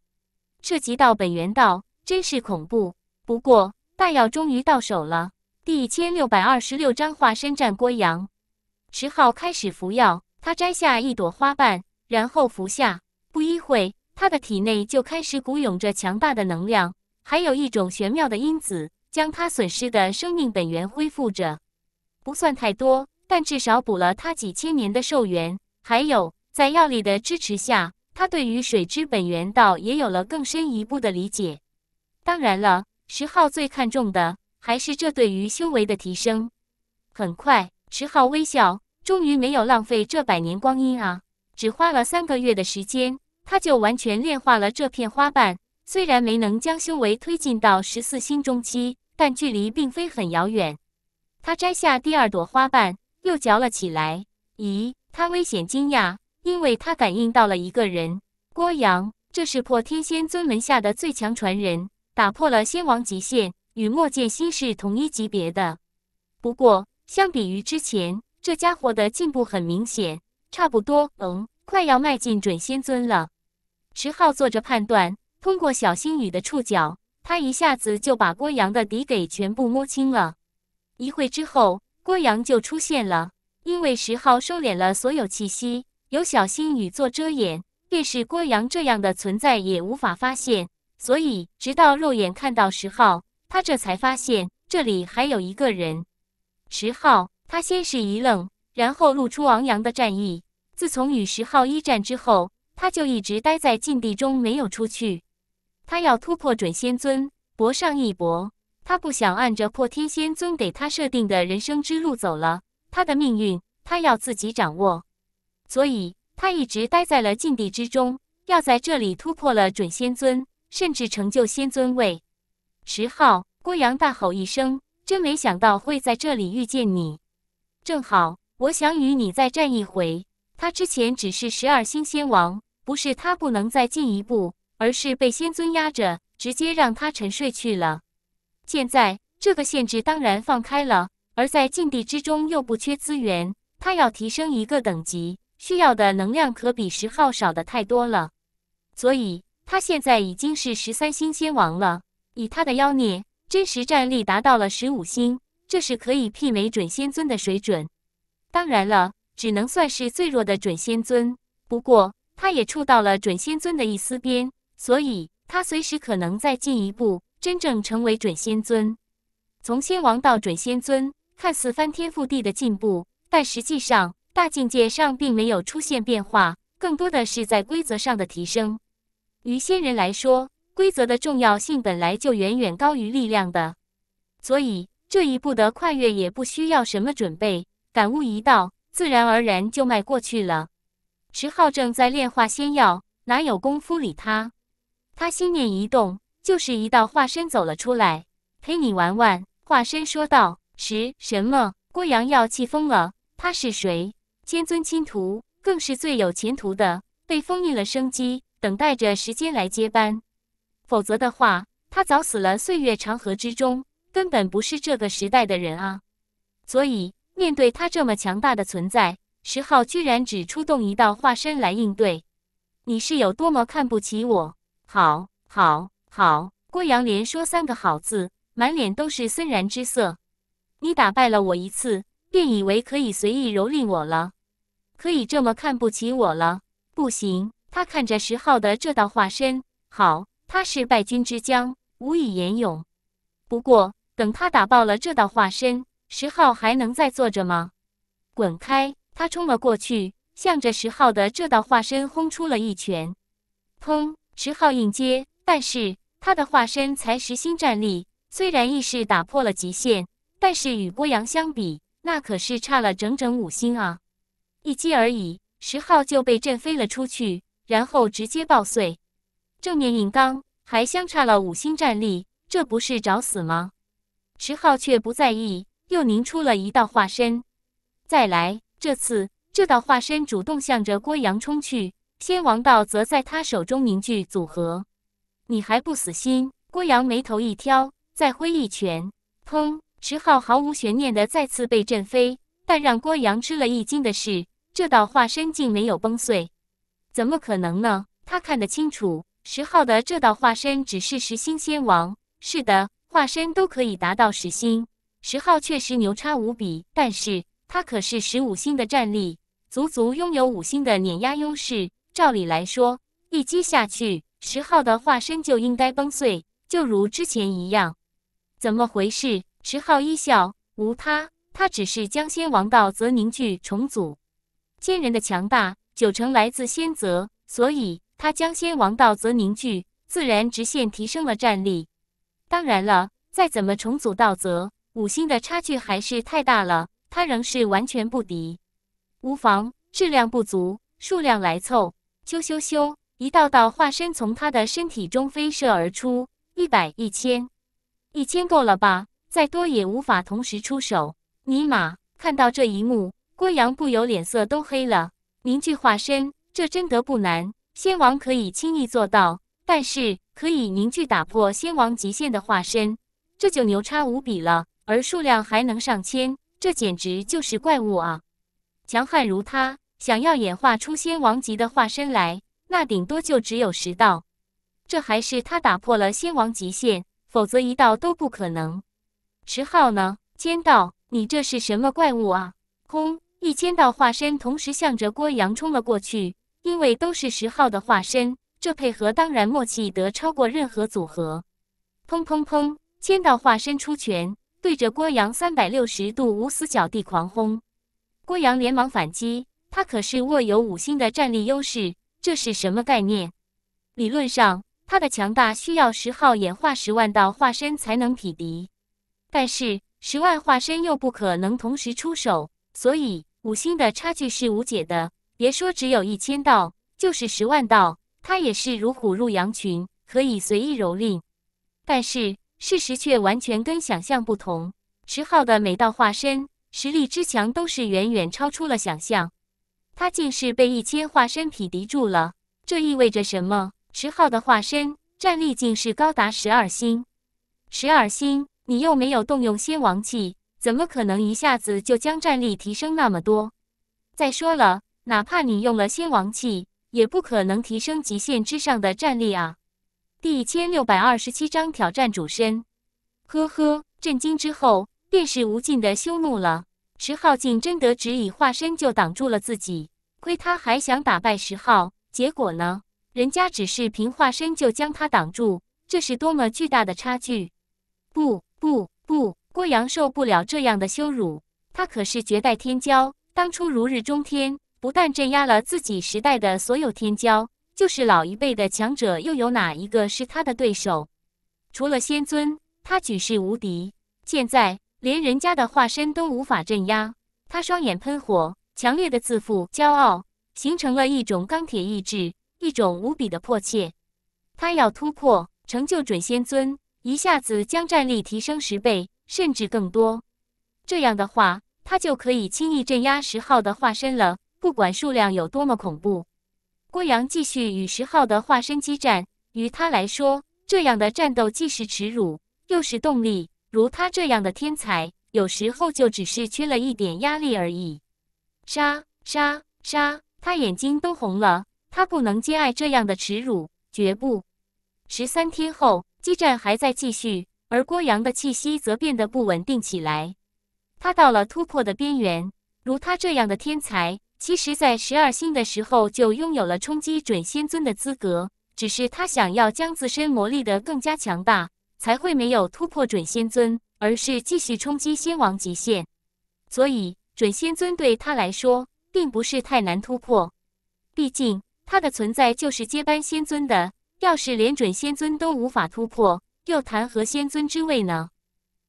Speaker 1: 涉及到本源道，真是恐怖。不过大药终于到手了。第一千六百二十六章化身战郭阳。池浩开始服药，他摘下一朵花瓣，然后服下。不一会，他的体内就开始鼓涌着强大的能量，还有一种玄妙的因子。将他损失的生命本源恢复着，不算太多，但至少补了他几千年的寿元。还有，在药力的支持下，他对于水之本源道也有了更深一步的理解。当然了，石浩最看重的还是这对于修为的提升。很快，石浩微笑，终于没有浪费这百年光阴啊！只花了三个月的时间，他就完全炼化了这片花瓣。虽然没能将修为推进到十四星中期。但距离并非很遥远。他摘下第二朵花瓣，又嚼了起来。咦，他危险惊讶，因为他感应到了一个人——郭阳，这是破天仙尊门下的最强传人，打破了仙王极限，与莫剑心是同一级别的。不过，相比于之前，这家伙的进步很明显，差不多，嗯，快要迈进准仙尊了。池浩做着判断，通过小星宇的触角。他一下子就把郭阳的底给全部摸清了。一会之后，郭阳就出现了。因为石浩收敛了所有气息，有小星雨做遮掩，便是郭阳这样的存在也无法发现。所以，直到肉眼看到石浩，他这才发现这里还有一个人。石浩，他先是一愣，然后露出昂扬的战意。自从与石浩一战之后，他就一直待在禁地中，没有出去。他要突破准仙尊，搏上一搏。他不想按着破天仙尊给他设定的人生之路走了，他的命运他要自己掌握。所以，他一直待在了禁地之中，要在这里突破了准仙尊，甚至成就仙尊位。十号，郭阳大吼一声：“真没想到会在这里遇见你，正好，我想与你再战一回。”他之前只是十二星仙王，不是他不能再进一步。而是被仙尊压着，直接让他沉睡去了。现在这个限制当然放开了，而在禁地之中又不缺资源，他要提升一个等级，需要的能量可比十号少的太多了。所以，他现在已经是十三星仙王了。以他的妖孽真实战力达到了十五星，这是可以媲美准仙尊的水准。当然了，只能算是最弱的准仙尊。不过，他也触到了准仙尊的一丝边。所以他随时可能再进一步，真正成为准仙尊。从仙王到准仙尊，看似翻天覆地的进步，但实际上大境界上并没有出现变化，更多的是在规则上的提升。于仙人来说，规则的重要性本来就远远高于力量的，所以这一步的跨越也不需要什么准备，感悟一道，自然而然就迈过去了。池浩正在炼化仙药，哪有功夫理他？他心念一动，就是一道化身走了出来，陪你玩玩。化身说道：“十什么？”郭阳要气疯了。他是谁？千尊亲徒，更是最有前途的。被封印了生机，等待着时间来接班。否则的话，他早死了。岁月长河之中，根本不是这个时代的人啊。所以，面对他这么强大的存在，石浩居然只出动一道化身来应对。你是有多么看不起我？好好好！郭阳连说三个“好”字，满脸都是森然之色。你打败了我一次，便以为可以随意蹂躏我了，可以这么看不起我了？不行！他看着石浩的这道化身，好，他是败军之将，无以言勇。不过，等他打爆了这道化身，石浩还能再坐着吗？滚开！他冲了过去，向着石浩的这道化身轰出了一拳。砰！十号应接，但是他的化身才十星战力，虽然意识打破了极限，但是与郭阳相比，那可是差了整整五星啊！一击而已，十号就被震飞了出去，然后直接爆碎。正面硬刚，还相差了五星战力，这不是找死吗？十号却不在意，又凝出了一道化身，再来，这次这道化身主动向着郭阳冲去。先王道则在他手中凝聚组合，你还不死心？郭阳眉头一挑，再挥一拳，砰！石昊毫无悬念的再次被震飞。但让郭阳吃了一惊的是，这道化身竟没有崩碎，怎么可能呢？他看得清楚，石昊的这道化身只是十星仙王。是的，化身都可以达到十星。石昊确实牛叉无比，但是他可是十五星的战力，足足拥有五星的碾压优势。照理来说，一击下去，十号的化身就应该崩碎，就如之前一样。怎么回事？十号一笑，无他，他只是将仙王道则凝聚重组。仙人的强大，九成来自仙泽，所以他将仙王道则凝聚，自然直线提升了战力。当然了，再怎么重组道则，五星的差距还是太大了，他仍是完全不敌。无妨，质量不足，数量来凑。咻咻咻！一道道化身从他的身体中飞射而出，一百、一千、一千够了吧？再多也无法同时出手。尼玛！看到这一幕，郭阳不由脸色都黑了。凝聚化身，这真的不难，仙王可以轻易做到。但是，可以凝聚打破仙王极限的化身，这就牛叉无比了。而数量还能上千，这简直就是怪物啊！强悍如他。想要演化出仙王级的化身来，那顶多就只有十道，这还是他打破了仙王极限，否则一道都不可能。十号呢？千道，你这是什么怪物啊？轰！一千道化身同时向着郭阳冲了过去，因为都是十号的化身，这配合当然默契得超过任何组合。砰砰砰！千道化身出拳，对着郭阳三百六十度无死角地狂轰。郭阳连忙反击。他可是握有五星的战力优势，这是什么概念？理论上，他的强大需要十号演化十万道化身才能匹敌，但是十万化身又不可能同时出手，所以五星的差距是无解的。别说只有一千道，就是十万道，他也是如虎入羊群，可以随意蹂躏。但是事实却完全跟想象不同，十号的每道化身实力之强，都是远远超出了想象。他竟是被一千化身匹敌住了，这意味着什么？十浩的化身战力竟是高达十二星，十二星，你又没有动用仙王器，怎么可能一下子就将战力提升那么多？再说了，哪怕你用了仙王器，也不可能提升极限之上的战力啊！第一千六百二十七章挑战主身。呵呵，震惊之后便是无尽的羞怒了。石昊竟真得只以化身就挡住了自己，亏他还想打败石昊，结果呢？人家只是凭化身就将他挡住，这是多么巨大的差距！不不不，郭阳受不了这样的羞辱。他可是绝代天骄，当初如日中天，不但镇压了自己时代的所有天骄，就是老一辈的强者，又有哪一个是他的对手？除了仙尊，他举世无敌。现在。连人家的化身都无法镇压，他双眼喷火，强烈的自负、骄傲，形成了一种钢铁意志，一种无比的迫切。他要突破，成就准仙尊，一下子将战力提升十倍，甚至更多。这样的话，他就可以轻易镇压十号的化身了，不管数量有多么恐怖。郭阳继续与十号的化身激战，于他来说，这样的战斗既是耻辱，又是动力。如他这样的天才，有时候就只是缺了一点压力而已。杀杀杀！他眼睛都红了，他不能接爱这样的耻辱，绝不！十三天后，激战还在继续，而郭阳的气息则变得不稳定起来。他到了突破的边缘。如他这样的天才，其实，在十二星的时候就拥有了冲击准仙尊的资格，只是他想要将自身磨砺的更加强大。才会没有突破准仙尊，而是继续冲击仙王极限。所以，准仙尊对他来说并不是太难突破。毕竟，他的存在就是接班仙尊的。要是连准仙尊都无法突破，又谈何仙尊之位呢？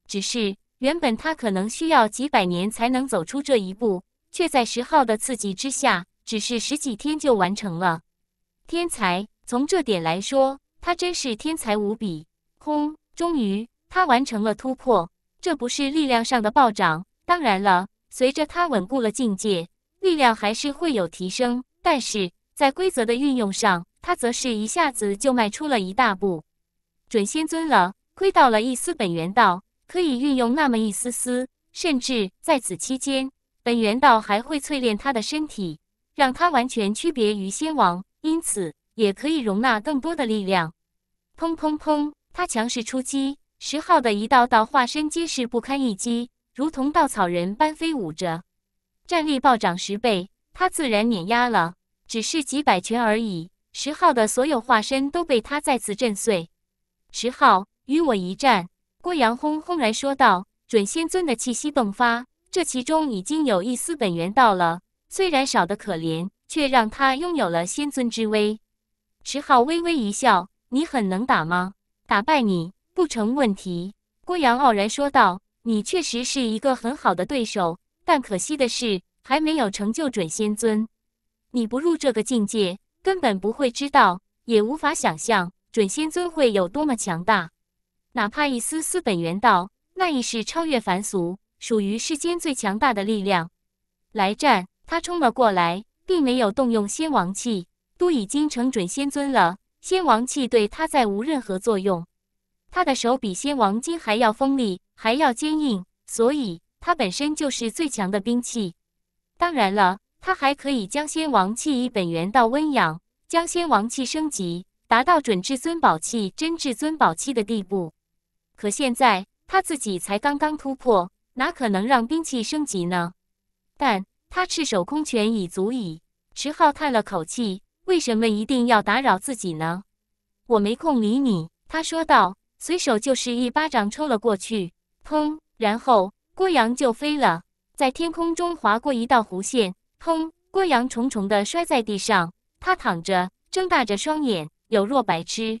Speaker 1: 只是原本他可能需要几百年才能走出这一步，却在十号的刺激之下，只是十几天就完成了。天才，从这点来说，他真是天才无比。轰！终于，他完成了突破。这不是力量上的暴涨，当然了，随着他稳固了境界，力量还是会有提升。但是在规则的运用上，他则是一下子就迈出了一大步，准仙尊了。亏到了一丝本源道，可以运用那么一丝丝，甚至在此期间，本源道还会淬炼他的身体，让他完全区别于仙王，因此也可以容纳更多的力量。砰砰砰！他强势出击，石浩的一道道化身皆是不堪一击，如同稻草人般飞舞着，战力暴涨十倍，他自然碾压了，只是几百拳而已。石浩的所有化身都被他再次震碎。石浩，与我一战！郭阳轰轰然说道，准仙尊的气息迸发，这其中已经有一丝本源到了，虽然少得可怜，却让他拥有了仙尊之威。石浩微微一笑：“你很能打吗？”打败你不成问题，郭阳傲然说道：“你确实是一个很好的对手，但可惜的是还没有成就准仙尊。你不入这个境界，根本不会知道，也无法想象准仙尊会有多么强大。哪怕一丝丝本源道，那亦是超越凡俗，属于世间最强大的力量。来战！他冲了过来，并没有动用仙王气，都已经成准仙尊了。”仙王器对他再无任何作用，他的手比仙王金还要锋利，还要坚硬，所以他本身就是最强的兵器。当然了，他还可以将仙王器以本源到温养，将仙王器升级，达到准至尊宝器、真至尊宝器的地步。可现在他自己才刚刚突破，哪可能让兵器升级呢？但他赤手空拳已足矣。池浩叹了口气。为什么一定要打扰自己呢？我没空理你。”他说道，随手就是一巴掌抽了过去，砰！然后郭阳就飞了，在天空中划过一道弧线，砰！郭阳重重的摔在地上，他躺着，睁大着双眼，有若白痴。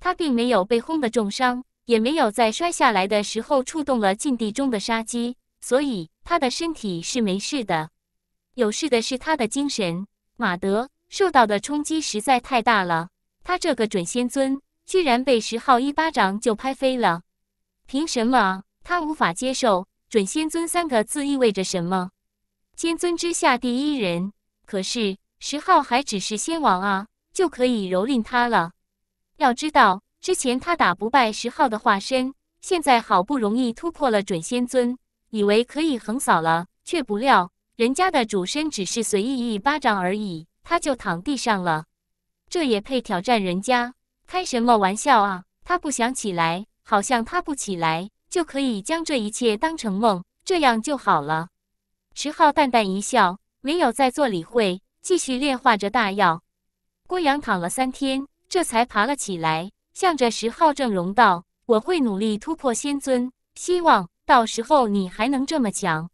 Speaker 1: 他并没有被轰的重伤，也没有在摔下来的时候触动了禁地中的杀机，所以他的身体是没事的。有事的是他的精神。马德！受到的冲击实在太大了，他这个准仙尊居然被石昊一巴掌就拍飞了，凭什么啊？他无法接受“准仙尊”三个字意味着什么？仙尊之下第一人，可是石昊还只是仙王啊，就可以蹂躏他了？要知道，之前他打不败石昊的化身，现在好不容易突破了准仙尊，以为可以横扫了，却不料人家的主身只是随意一巴掌而已。他就躺地上了，这也配挑战人家？开什么玩笑啊！他不想起来，好像他不起来就可以将这一切当成梦，这样就好了。石浩淡淡一笑，没有再做理会，继续炼化着大药。郭阳躺了三天，这才爬了起来，向着石浩正容道：“我会努力突破仙尊，希望到时候你还能这么强。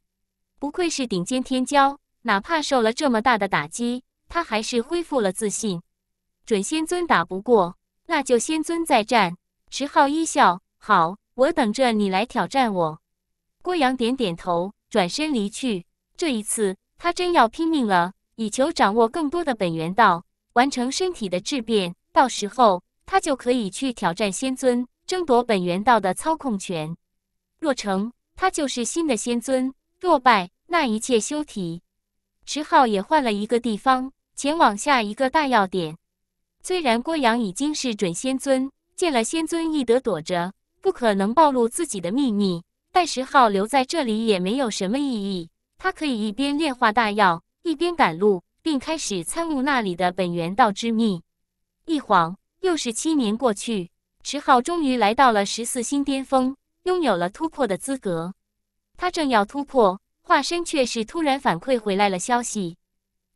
Speaker 1: 不愧是顶尖天骄，哪怕受了这么大的打击。”他还是恢复了自信，准仙尊打不过，那就仙尊再战。池浩一笑：“好，我等着你来挑战我。”郭阳点点头，转身离去。这一次，他真要拼命了，以求掌握更多的本源道，完成身体的质变。到时候，他就可以去挑战仙尊，争夺本源道的操控权。若成，他就是新的仙尊；若败，那一切休提。池浩也换了一个地方。前往下一个大药点。虽然郭阳已经是准仙尊，见了仙尊亦得躲着，不可能暴露自己的秘密。但石浩留在这里也没有什么意义，他可以一边炼化大药，一边赶路，并开始参悟那里的本源道之秘。一晃又是七年过去，石浩终于来到了十四星巅峰，拥有了突破的资格。他正要突破，化身却是突然反馈回来了消息。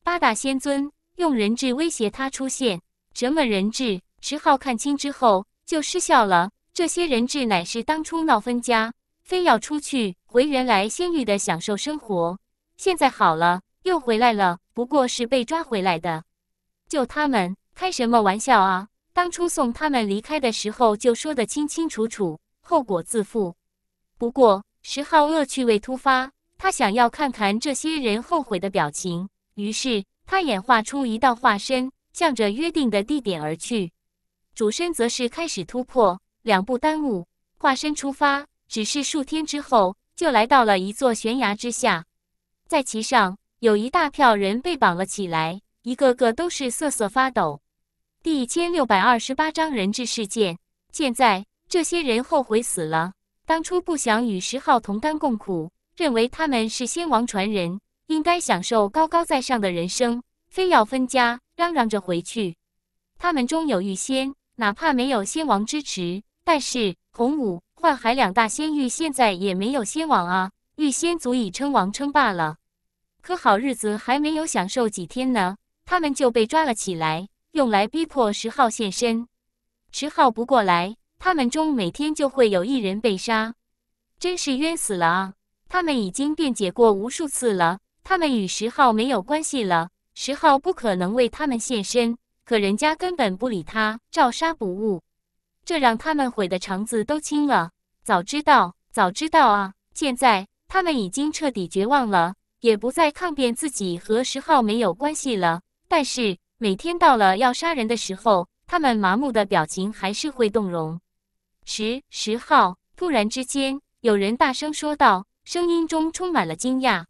Speaker 1: 八大仙尊用人质威胁他出现，什么人质。石昊看清之后就失效了。这些人质乃是当初闹分家，非要出去回原来仙域的享受生活。现在好了，又回来了，不过是被抓回来的。就他们开什么玩笑啊！当初送他们离开的时候就说的清清楚楚，后果自负。不过石昊恶趣味突发，他想要看看这些人后悔的表情。于是，他演化出一道化身，向着约定的地点而去。主身则是开始突破，两不耽误。化身出发，只是数天之后，就来到了一座悬崖之下。在其上，有一大票人被绑了起来，一个个都是瑟瑟发抖。第一千六百二十八章人质事件。现在，这些人后悔死了，当初不想与十号同甘共苦，认为他们是先王传人。应该享受高高在上的人生，非要分家，嚷嚷着回去。他们中有玉仙，哪怕没有仙王支持，但是洪武幻海两大仙域现在也没有仙王啊，玉仙足以称王称霸了。可好日子还没有享受几天呢，他们就被抓了起来，用来逼迫十号现身。十号不过来，他们中每天就会有一人被杀，真是冤死了啊！他们已经辩解过无数次了。他们与十号没有关系了，十号不可能为他们献身，可人家根本不理他，照杀不误，这让他们悔的肠子都青了。早知道，早知道啊！现在他们已经彻底绝望了，也不再抗辩自己和十号没有关系了。但是每天到了要杀人的时候，他们麻木的表情还是会动容。十十号突然之间，有人大声说道，声音中充满了惊讶。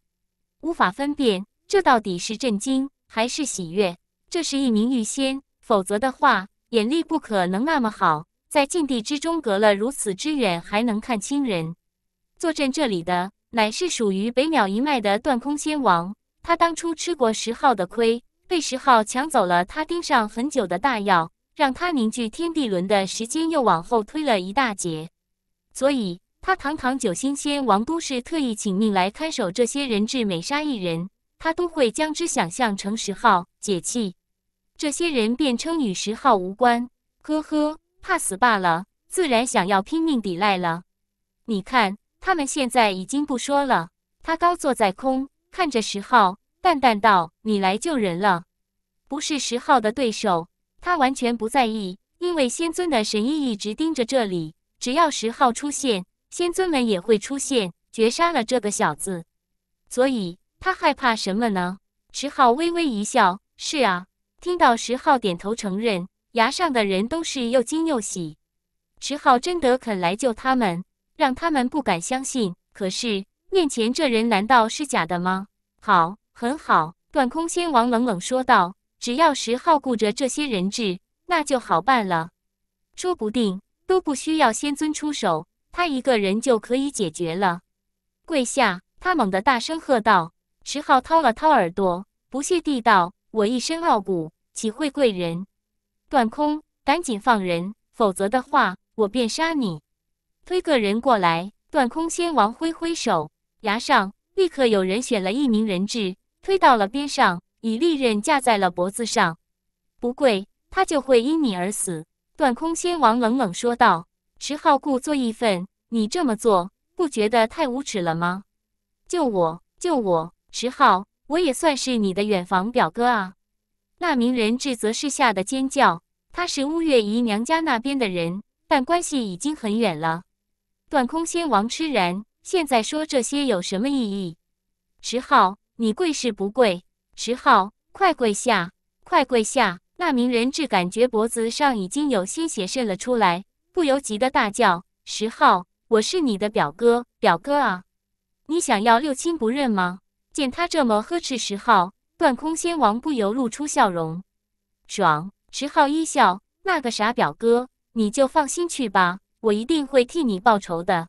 Speaker 1: 无法分辨，这到底是震惊还是喜悦？这是一名御仙，否则的话，眼力不可能那么好，在禁地之中隔了如此之远，还能看清人。坐镇这里的，乃是属于北淼一脉的断空仙王。他当初吃过石昊的亏，被石昊抢走了他盯上很久的大药，让他凝聚天地轮的时间又往后推了一大截，所以。他堂堂九星仙王都是特意请命来看守这些人质，每杀一人，他都会将之想象成十号解气。这些人便称与十号无关，呵呵，怕死罢了，自然想要拼命抵赖了。你看，他们现在已经不说了。他高坐在空，看着十号，淡淡道：“你来救人了，不是十号的对手。”他完全不在意，因为仙尊的神意一直盯着这里，只要十号出现。仙尊们也会出现，绝杀了这个小子，所以他害怕什么呢？池浩微微一笑：“是啊。”听到石浩点头承认，崖上的人都是又惊又喜。池浩真的肯来救他们，让他们不敢相信。可是面前这人难道是假的吗？好，很好！断空仙王冷冷说道：“只要石浩顾着这些人质，那就好办了。说不定都不需要仙尊出手。”他一个人就可以解决了！跪下！他猛地大声喝道：“石浩掏了掏耳朵，不屑地道：我一身傲骨，岂会跪人？段空，赶紧放人，否则的话，我便杀你！推个人过来！”段空仙王挥挥手，崖上立刻有人选了一名人质，推到了边上，以利刃架在了脖子上：“不跪，他就会因你而死。”段空仙王冷冷说道。石浩故作义愤：“你这么做，不觉得太无耻了吗？”“救我！救我！”石浩，我也算是你的远房表哥啊。那名人质则是吓得尖叫：“他是乌月姨娘家那边的人，但关系已经很远了。”断空仙王痴然：“现在说这些有什么意义？”石浩，你跪是不跪？石浩，快跪下！快跪下！那名人质感觉脖子上已经有鲜血渗了出来。不由急得大叫：“石浩，我是你的表哥，表哥啊！你想要六亲不认吗？”见他这么呵斥石浩，断空仙王不由露出笑容。爽！石浩一笑：“那个傻表哥，你就放心去吧，我一定会替你报仇的。”“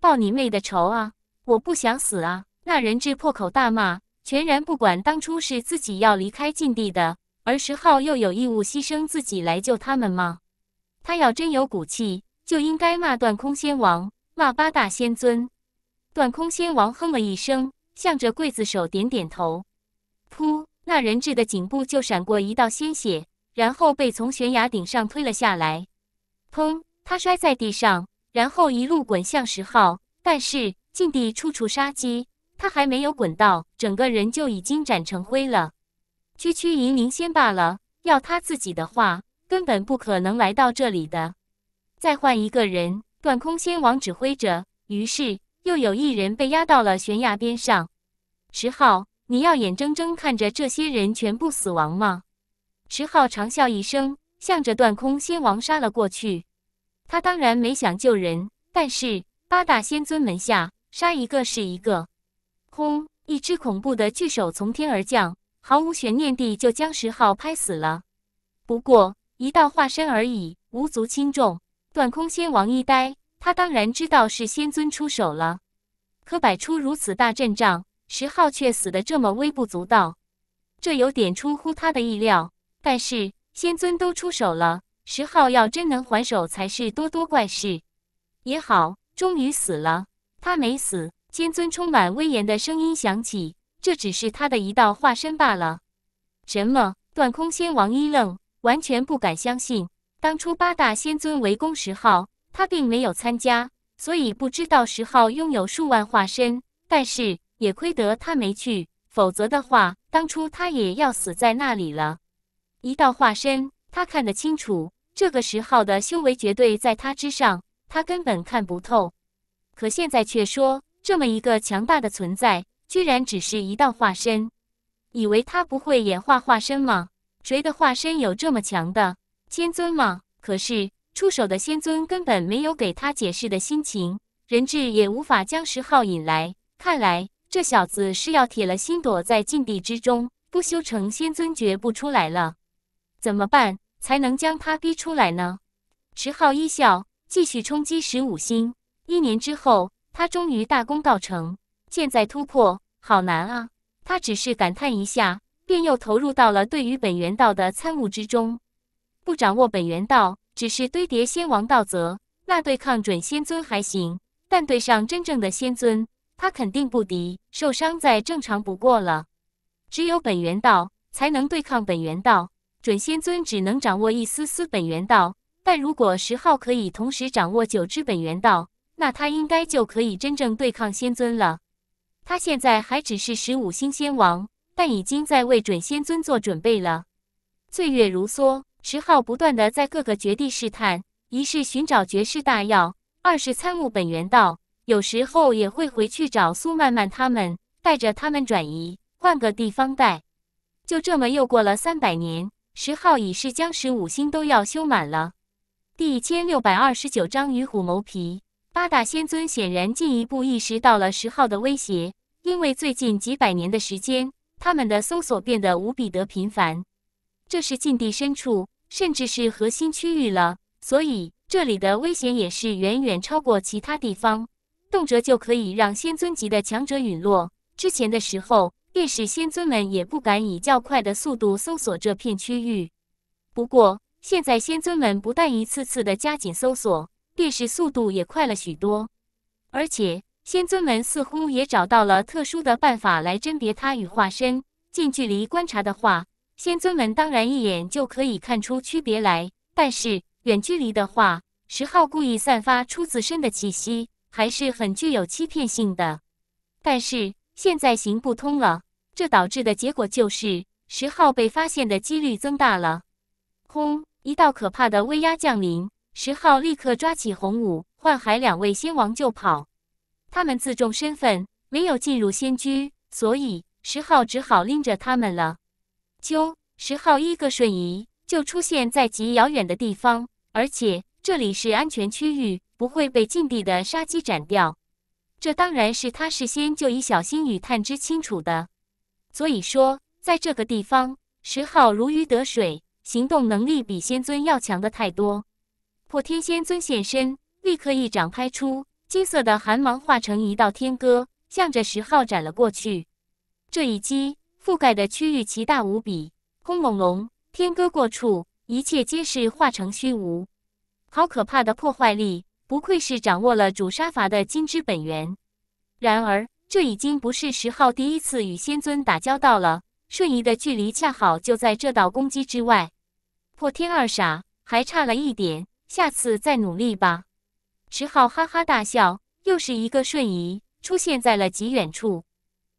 Speaker 1: 报你妹的仇啊！我不想死啊！”那人质破口大骂，全然不管当初是自己要离开禁地的，而石浩又有义务牺牲自己来救他们吗？他要真有骨气，就应该骂断空仙王，骂八大仙尊。断空仙王哼了一声，向着刽子手点点头。噗，那人质的颈部就闪过一道鲜血，然后被从悬崖顶上推了下来。砰，他摔在地上，然后一路滚向石昊。但是禁地处处杀机，他还没有滚到，整个人就已经斩成灰了。区区银灵仙罢了，要他自己的话。根本不可能来到这里的。再换一个人，断空仙王指挥着，于是又有一人被压到了悬崖边上。石号，你要眼睁睁看着这些人全部死亡吗？石号长笑一声，向着断空仙王杀了过去。他当然没想救人，但是八大仙尊门下，杀一个是一个。轰！一只恐怖的巨手从天而降，毫无悬念地就将石号拍死了。不过。一道化身而已，无足轻重。断空仙王一呆，他当然知道是仙尊出手了，可摆出如此大阵仗，石昊却死得这么微不足道，这有点出乎他的意料。但是仙尊都出手了，石昊要真能还手才是多多怪事。也好，终于死了。他没死。仙尊充满威严的声音响起：“这只是他的一道化身罢了。”什么？断空仙王一愣。完全不敢相信，当初八大仙尊围攻石昊，他并没有参加，所以不知道石昊拥有数万化身。但是也亏得他没去，否则的话，当初他也要死在那里了。一道化身，他看得清楚，这个石昊的修为绝对在他之上，他根本看不透。可现在却说，这么一个强大的存在，居然只是一道化身，以为他不会演化化身吗？谁的化身有这么强的仙尊吗？可是出手的仙尊根本没有给他解释的心情，人质也无法将石昊引来。看来这小子是要铁了心躲在禁地之中，不修成仙尊绝不出来了。怎么办才能将他逼出来呢？石昊一笑，继续冲击十五星。一年之后，他终于大功告成。现在突破好难啊！他只是感叹一下。便又投入到了对于本源道的参悟之中。不掌握本源道，只是堆叠仙王道，则那对抗准仙尊还行，但对上真正的仙尊，他肯定不敌，受伤再正常不过了。只有本源道才能对抗本源道，准仙尊只能掌握一丝丝本源道。但如果十号可以同时掌握九支本源道，那他应该就可以真正对抗仙尊了。他现在还只是十五星仙王。但已经在为准仙尊做准备了。岁月如梭，石昊不断的在各个绝地试探，一是寻找绝世大药，二是参悟本源道，有时候也会回去找苏曼曼他们，带着他们转移，换个地方带。就这么又过了三百年，石昊已是将十五星都要修满了。第一千六百二十九章与虎谋皮。八大仙尊显然进一步意识到了石昊的威胁，因为最近几百年的时间。他们的搜索变得无比的频繁，这是禁地深处，甚至是核心区域了，所以这里的危险也是远远超过其他地方，动辄就可以让仙尊级的强者陨落。之前的时候，便是仙尊们也不敢以较快的速度搜索这片区域。不过，现在仙尊们不但一次次的加紧搜索，便是速度也快了许多，而且。仙尊们似乎也找到了特殊的办法来甄别他与化身。近距离观察的话，仙尊们当然一眼就可以看出区别来。但是远距离的话，十号故意散发出自身的气息，还是很具有欺骗性的。但是现在行不通了，这导致的结果就是十号被发现的几率增大了。轰！一道可怕的威压降临，十号立刻抓起洪武、唤海两位仙王就跑。他们自重身份，没有进入仙居，所以石昊只好拎着他们了。啾，石昊一个瞬移，就出现在极遥远的地方，而且这里是安全区域，不会被禁地的杀机斩掉。这当然是他事先就已小心与探知清楚的。所以说，在这个地方，石昊如鱼得水，行动能力比仙尊要强的太多。破天仙尊现身，立刻一掌拍出。金色的寒芒化成一道天戈，向着十号斩了过去。这一击覆盖的区域奇大无比，轰隆隆，天戈过处，一切皆是化成虚无。好可怕的破坏力，不愧是掌握了主杀伐的金之本源。然而，这已经不是十号第一次与仙尊打交道了。瞬移的距离恰好就在这道攻击之外。破天二傻，还差了一点，下次再努力吧。池浩哈哈大笑，又是一个瞬移，出现在了极远处。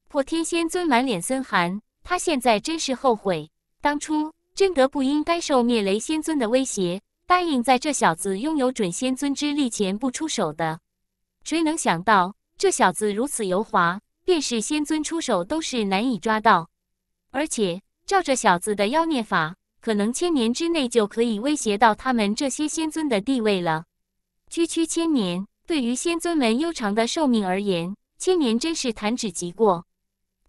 Speaker 1: 破天仙尊满脸森寒，他现在真是后悔，当初真的不应该受灭雷仙尊的威胁，答应在这小子拥有准仙尊之力前不出手的。谁能想到这小子如此油滑，便是仙尊出手都是难以抓到。而且照这小子的妖孽法，可能千年之内就可以威胁到他们这些仙尊的地位了。区区千年，对于仙尊们悠长的寿命而言，千年真是弹指即过。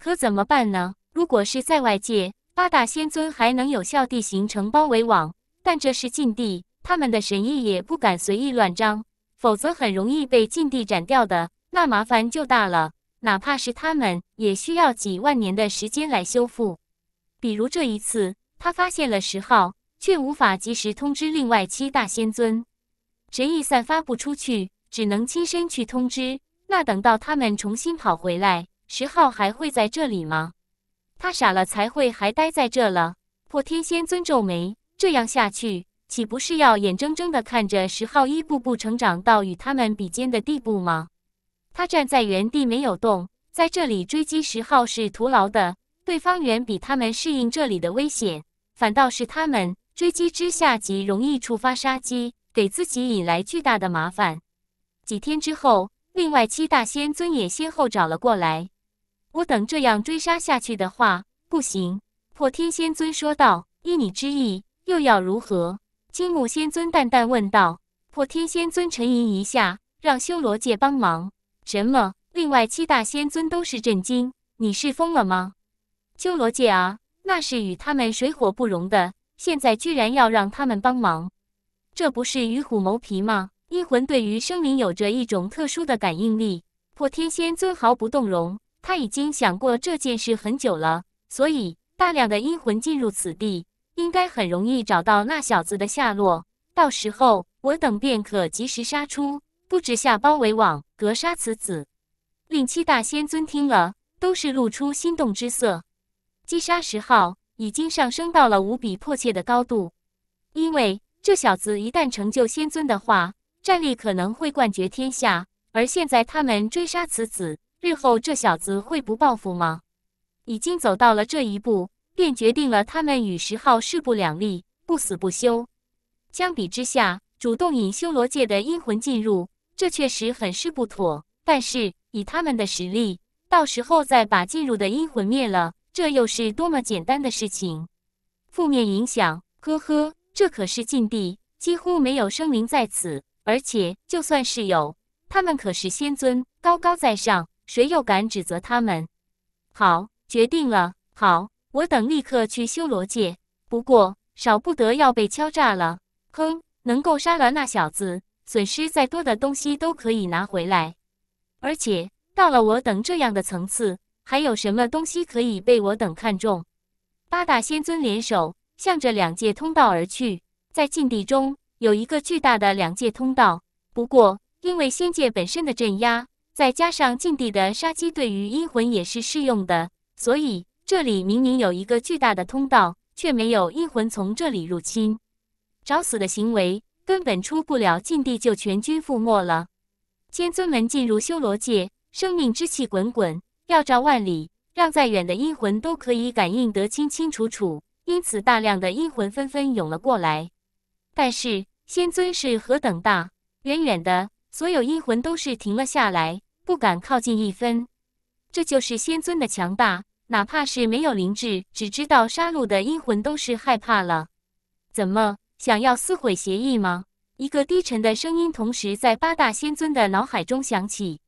Speaker 1: 可怎么办呢？如果是在外界，八大仙尊还能有效地形成包围网，但这是禁地，他们的神意也不敢随意乱张，否则很容易被禁地斩掉的，那麻烦就大了。哪怕是他们，也需要几万年的时间来修复。比如这一次，他发现了十号，却无法及时通知另外七大仙尊。神意散发不出去，只能亲身去通知。那等到他们重新跑回来，十号还会在这里吗？他傻了才会还待在这了。破天仙尊皱眉，这样下去，岂不是要眼睁睁的看着十号一步步成长到与他们比肩的地步吗？他站在原地没有动，在这里追击十号是徒劳的。对方远比他们适应这里的危险，反倒是他们追击之下极容易触发杀机。给自己引来巨大的麻烦。几天之后，另外七大仙尊也先后找了过来。我等这样追杀下去的话，不行。”破天仙尊说道。“依你之意，又要如何？”金木仙尊淡淡问道。破天仙尊沉吟一下，让修罗界帮忙。什么？另外七大仙尊都是震惊：“你是疯了吗？修罗界啊，那是与他们水火不容的，现在居然要让他们帮忙？”这不是与虎谋皮吗？阴魂对于生灵有着一种特殊的感应力。破天仙尊毫不动容，他已经想过这件事很久了，所以大量的阴魂进入此地，应该很容易找到那小子的下落。到时候我等便可及时杀出，布置下包围网，格杀此子。令七大仙尊听了，都是露出心动之色。击杀石昊已经上升到了无比迫切的高度，因为。这小子一旦成就仙尊的话，战力可能会冠绝天下。而现在他们追杀此子，日后这小子会不报复吗？已经走到了这一步，便决定了他们与十号势不两立，不死不休。相比之下，主动引修罗界的阴魂进入，这确实很是不妥。但是以他们的实力，到时候再把进入的阴魂灭了，这又是多么简单的事情？负面影响，呵呵。这可是禁地，几乎没有生灵在此，而且就算是有，他们可是仙尊，高高在上，谁又敢指责他们？好，决定了，好，我等立刻去修罗界，不过少不得要被敲诈了。哼，能够杀了那小子，损失再多的东西都可以拿回来，而且到了我等这样的层次，还有什么东西可以被我等看中？八大仙尊联手。向着两界通道而去，在禁地中有一个巨大的两界通道。不过，因为仙界本身的镇压，再加上禁地的杀机，对于阴魂也是适用的，所以这里明明有一个巨大的通道，却没有阴魂从这里入侵。找死的行为根本出不了禁地，就全军覆没了。千尊门进入修罗界，生命之气滚滚，要照万里，让再远的阴魂都可以感应得清清楚楚。因此，大量的阴魂纷纷涌了过来，但是仙尊是何等大，远远的，所有阴魂都是停了下来，不敢靠近一分。这就是仙尊的强大，哪怕是没有灵智、只知道杀戮的阴魂，都是害怕了。怎么，想要撕毁协议吗？一个低沉的声音同时在八大仙尊的脑海中响起。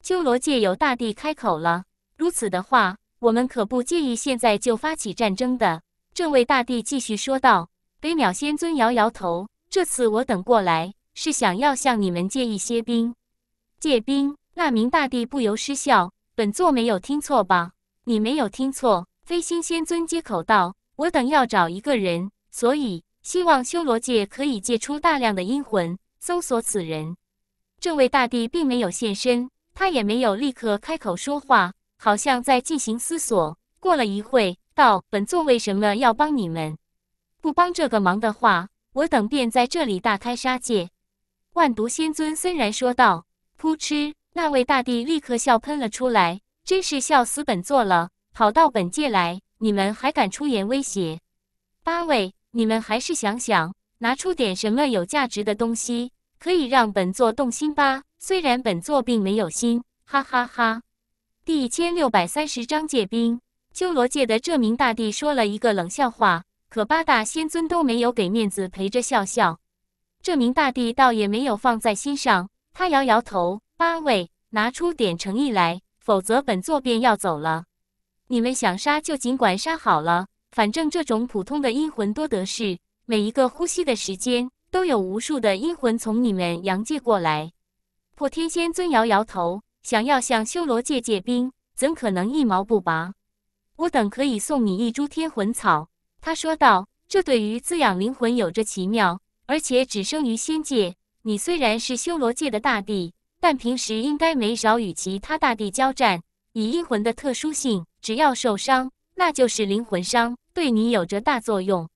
Speaker 1: 修罗界有大帝开口了，如此的话，我们可不介意现在就发起战争的。这位大帝继续说道：“北淼仙尊摇摇头，这次我等过来是想要向你们借一些兵。借兵？”那名大帝不由失笑：“本座没有听错吧？”“你没有听错。”飞星仙尊接口道：“我等要找一个人，所以希望修罗界可以借出大量的阴魂搜索此人。”这位大帝并没有现身，他也没有立刻开口说话，好像在进行思索。过了一会。道：“本座为什么要帮你们？不帮这个忙的话，我等便在这里大开杀戒。”万毒仙尊虽然说道：“噗嗤！”那位大帝立刻笑喷了出来，真是笑死本座了。跑到本界来，你们还敢出言威胁？八位，你们还是想想，拿出点什么有价值的东西，可以让本座动心吧。虽然本座并没有心，哈哈哈。第一千六百三十章界兵。修罗界的这名大帝说了一个冷笑话，可八大仙尊都没有给面子，陪着笑笑。这名大帝倒也没有放在心上，他摇摇头：“八位拿出点诚意来，否则本座便要走了。你们想杀就尽管杀好了，反正这种普通的阴魂多得是，每一个呼吸的时间都有无数的阴魂从你们阳界过来。”破天仙尊摇摇头，想要向修罗界借兵，怎可能一毛不拔？我等可以送你一株天魂草，他说道。这对于滋养灵魂有着奇妙，而且只生于仙界。你虽然是修罗界的大帝，但平时应该没少与其他大帝交战。以阴魂的特殊性，只要受伤，那就是灵魂伤，对你有着大作用。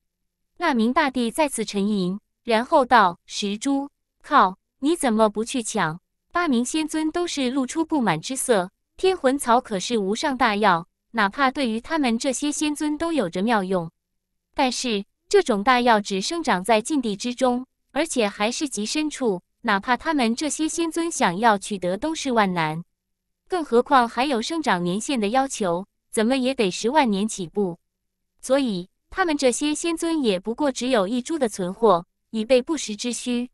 Speaker 1: 那名大帝再次沉吟，然后道：“十株，靠，你怎么不去抢？”八名仙尊都是露出不满之色。天魂草可是无上大药。哪怕对于他们这些仙尊都有着妙用，但是这种大药只生长在禁地之中，而且还是极深处，哪怕他们这些仙尊想要取得都是万难，更何况还有生长年限的要求，怎么也得十万年起步。所以他们这些仙尊也不过只有一株的存货，以备不时之需。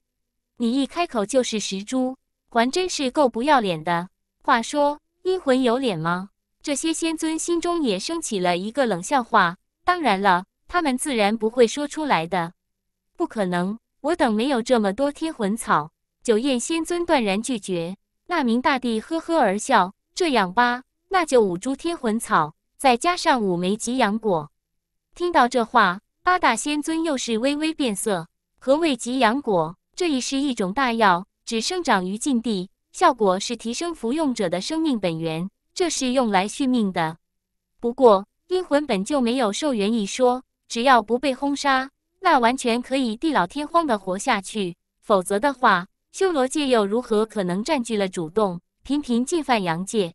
Speaker 1: 你一开口就是十株，还真是够不要脸的。话说阴魂有脸吗？这些仙尊心中也升起了一个冷笑话，当然了，他们自然不会说出来的。不可能，我等没有这么多天魂草。九焰仙尊断然拒绝。那名大帝呵呵而笑：“这样吧，那就五株天魂草，再加上五枚极阳果。”听到这话，八大仙尊又是微微变色。何谓极阳果？这亦是一种大药，只生长于禁地，效果是提升服用者的生命本源。这是用来续命的，不过阴魂本就没有寿元一说，只要不被轰杀，那完全可以地老天荒的活下去。否则的话，修罗界又如何可能占据了主动，频频进犯阳界？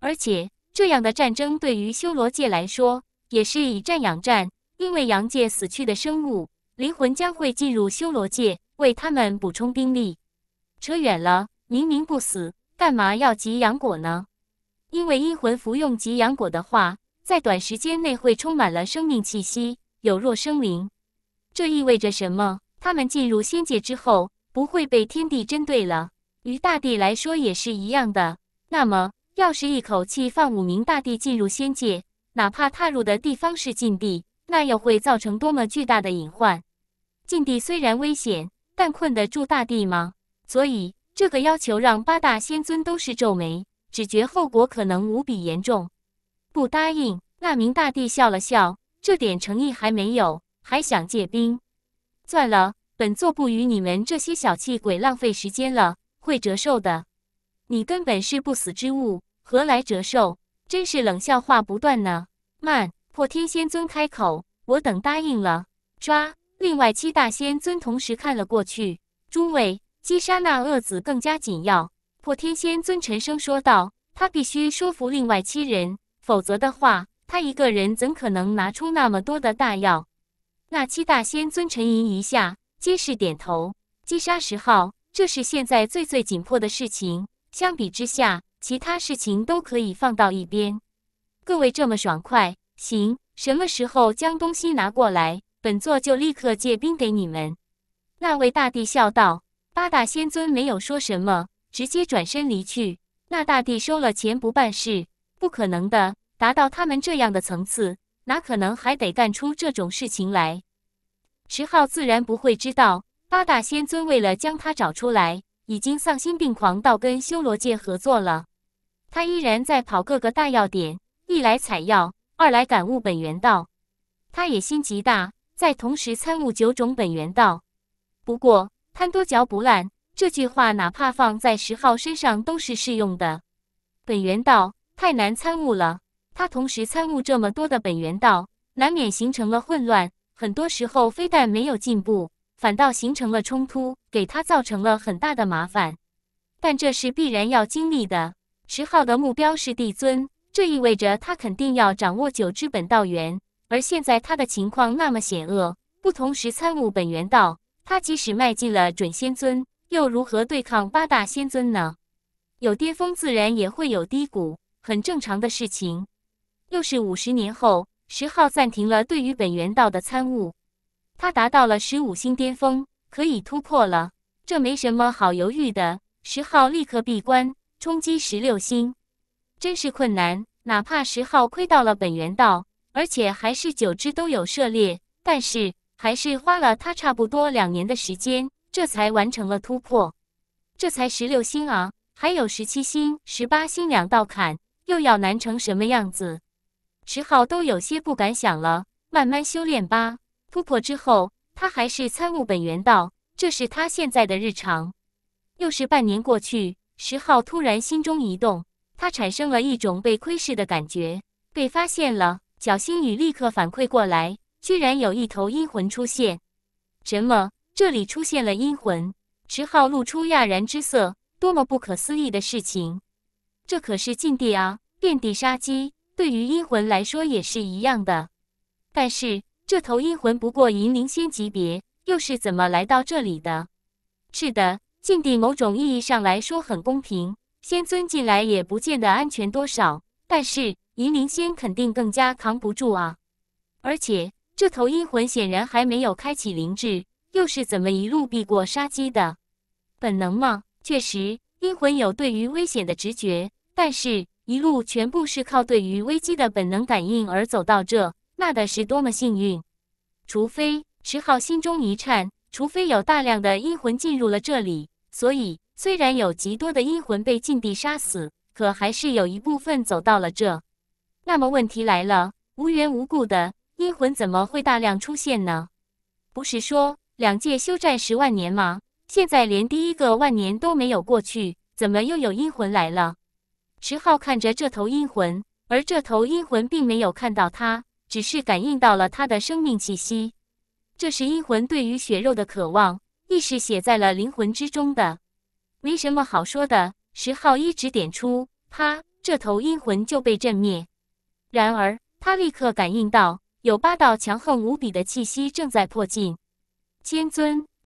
Speaker 1: 而且这样的战争对于修罗界来说也是以战养战，因为阳界死去的生物灵魂将会进入修罗界，为他们补充兵力。扯远了，明明不死，干嘛要集阳果呢？因为阴魂服用极阳果的话，在短时间内会充满了生命气息，有若生灵。这意味着什么？他们进入仙界之后，不会被天地针对了。于大帝来说也是一样的。那么，要是一口气放五名大帝进入仙界，哪怕踏入的地方是禁地，那又会造成多么巨大的隐患？禁地虽然危险，但困得住大帝吗？所以，这个要求让八大仙尊都是皱眉。只觉后果可能无比严重，不答应。那名大帝笑了笑，这点诚意还没有，还想借兵？算了，本座不与你们这些小气鬼浪费时间了，会折寿的。你根本是不死之物，何来折寿？真是冷笑话不断呢。慢，破天仙尊开口，我等答应了。抓！另外七大仙尊同时看了过去，诸位，击杀那恶子更加紧要。破天仙尊沉声说道：“他必须说服另外七人，否则的话，他一个人怎可能拿出那么多的大药？”那七大仙尊沉吟一下，皆是点头。击杀十号，这是现在最最紧迫的事情。相比之下，其他事情都可以放到一边。各位这么爽快，行，什么时候将东西拿过来，本座就立刻借兵给你们。”那位大帝笑道。八大仙尊没有说什么。直接转身离去。那大帝收了钱不办事，不可能的。达到他们这样的层次，哪可能还得干出这种事情来？池浩自然不会知道，八大仙尊为了将他找出来，已经丧心病狂到跟修罗界合作了。他依然在跑各个大药点，一来采药，二来感悟本源道。他也心极大，在同时参悟九种本源道。不过贪多嚼不烂。这句话哪怕放在石昊身上都是适用的。本源道太难参悟了，他同时参悟这么多的本源道，难免形成了混乱。很多时候，非但没有进步，反倒形成了冲突，给他造成了很大的麻烦。但这是必然要经历的。石昊的目标是帝尊，这意味着他肯定要掌握九支本道源。而现在他的情况那么险恶，不同时参悟本源道，他即使迈进了准仙尊。又如何对抗八大仙尊呢？有巅峰自然也会有低谷，很正常的事情。又是五十年后，十号暂停了对于本源道的参悟，他达到了十五星巅峰，可以突破了，这没什么好犹豫的。十号立刻闭关冲击十六星，真是困难。哪怕十号亏到了本源道，而且还是九只都有涉猎，但是还是花了他差不多两年的时间。这才完成了突破，这才十六星啊，还有十七星、十八星两道坎，又要难成什么样子？石浩都有些不敢想了。慢慢修炼吧，突破之后，他还是参悟本源道，这是他现在的日常。又是半年过去，石浩突然心中一动，他产生了一种被窥视的感觉，被发现了。小星雨立刻反馈过来，居然有一头阴魂出现。什么？这里出现了阴魂，池浩露出讶然之色。多么不可思议的事情！这可是禁地啊，遍地杀机，对于阴魂来说也是一样的。但是这头阴魂不过银灵仙级别，又是怎么来到这里的？是的，禁地某种意义上来说很公平，仙尊进来也不见得安全多少。但是银灵仙肯定更加扛不住啊！而且这头阴魂显然还没有开启灵智。又是怎么一路避过杀机的本能吗？确实，阴魂有对于危险的直觉，但是一路全部是靠对于危机的本能感应而走到这那的是多么幸运！除非池浩心中一颤，除非有大量的阴魂进入了这里。所以，虽然有极多的阴魂被禁地杀死，可还是有一部分走到了这。那么问题来了，无缘无故的阴魂怎么会大量出现呢？不是说？两界休战十万年吗？现在连第一个万年都没有过去，怎么又有阴魂来了？石浩看着这头阴魂，而这头阴魂并没有看到他，只是感应到了他的生命气息。这是阴魂对于血肉的渴望，意识写在了灵魂之中的，没什么好说的。石浩一指点出，啪，这头阴魂就被震灭。然而，他立刻感应到有八道强横无比的气息正在迫近。仙尊。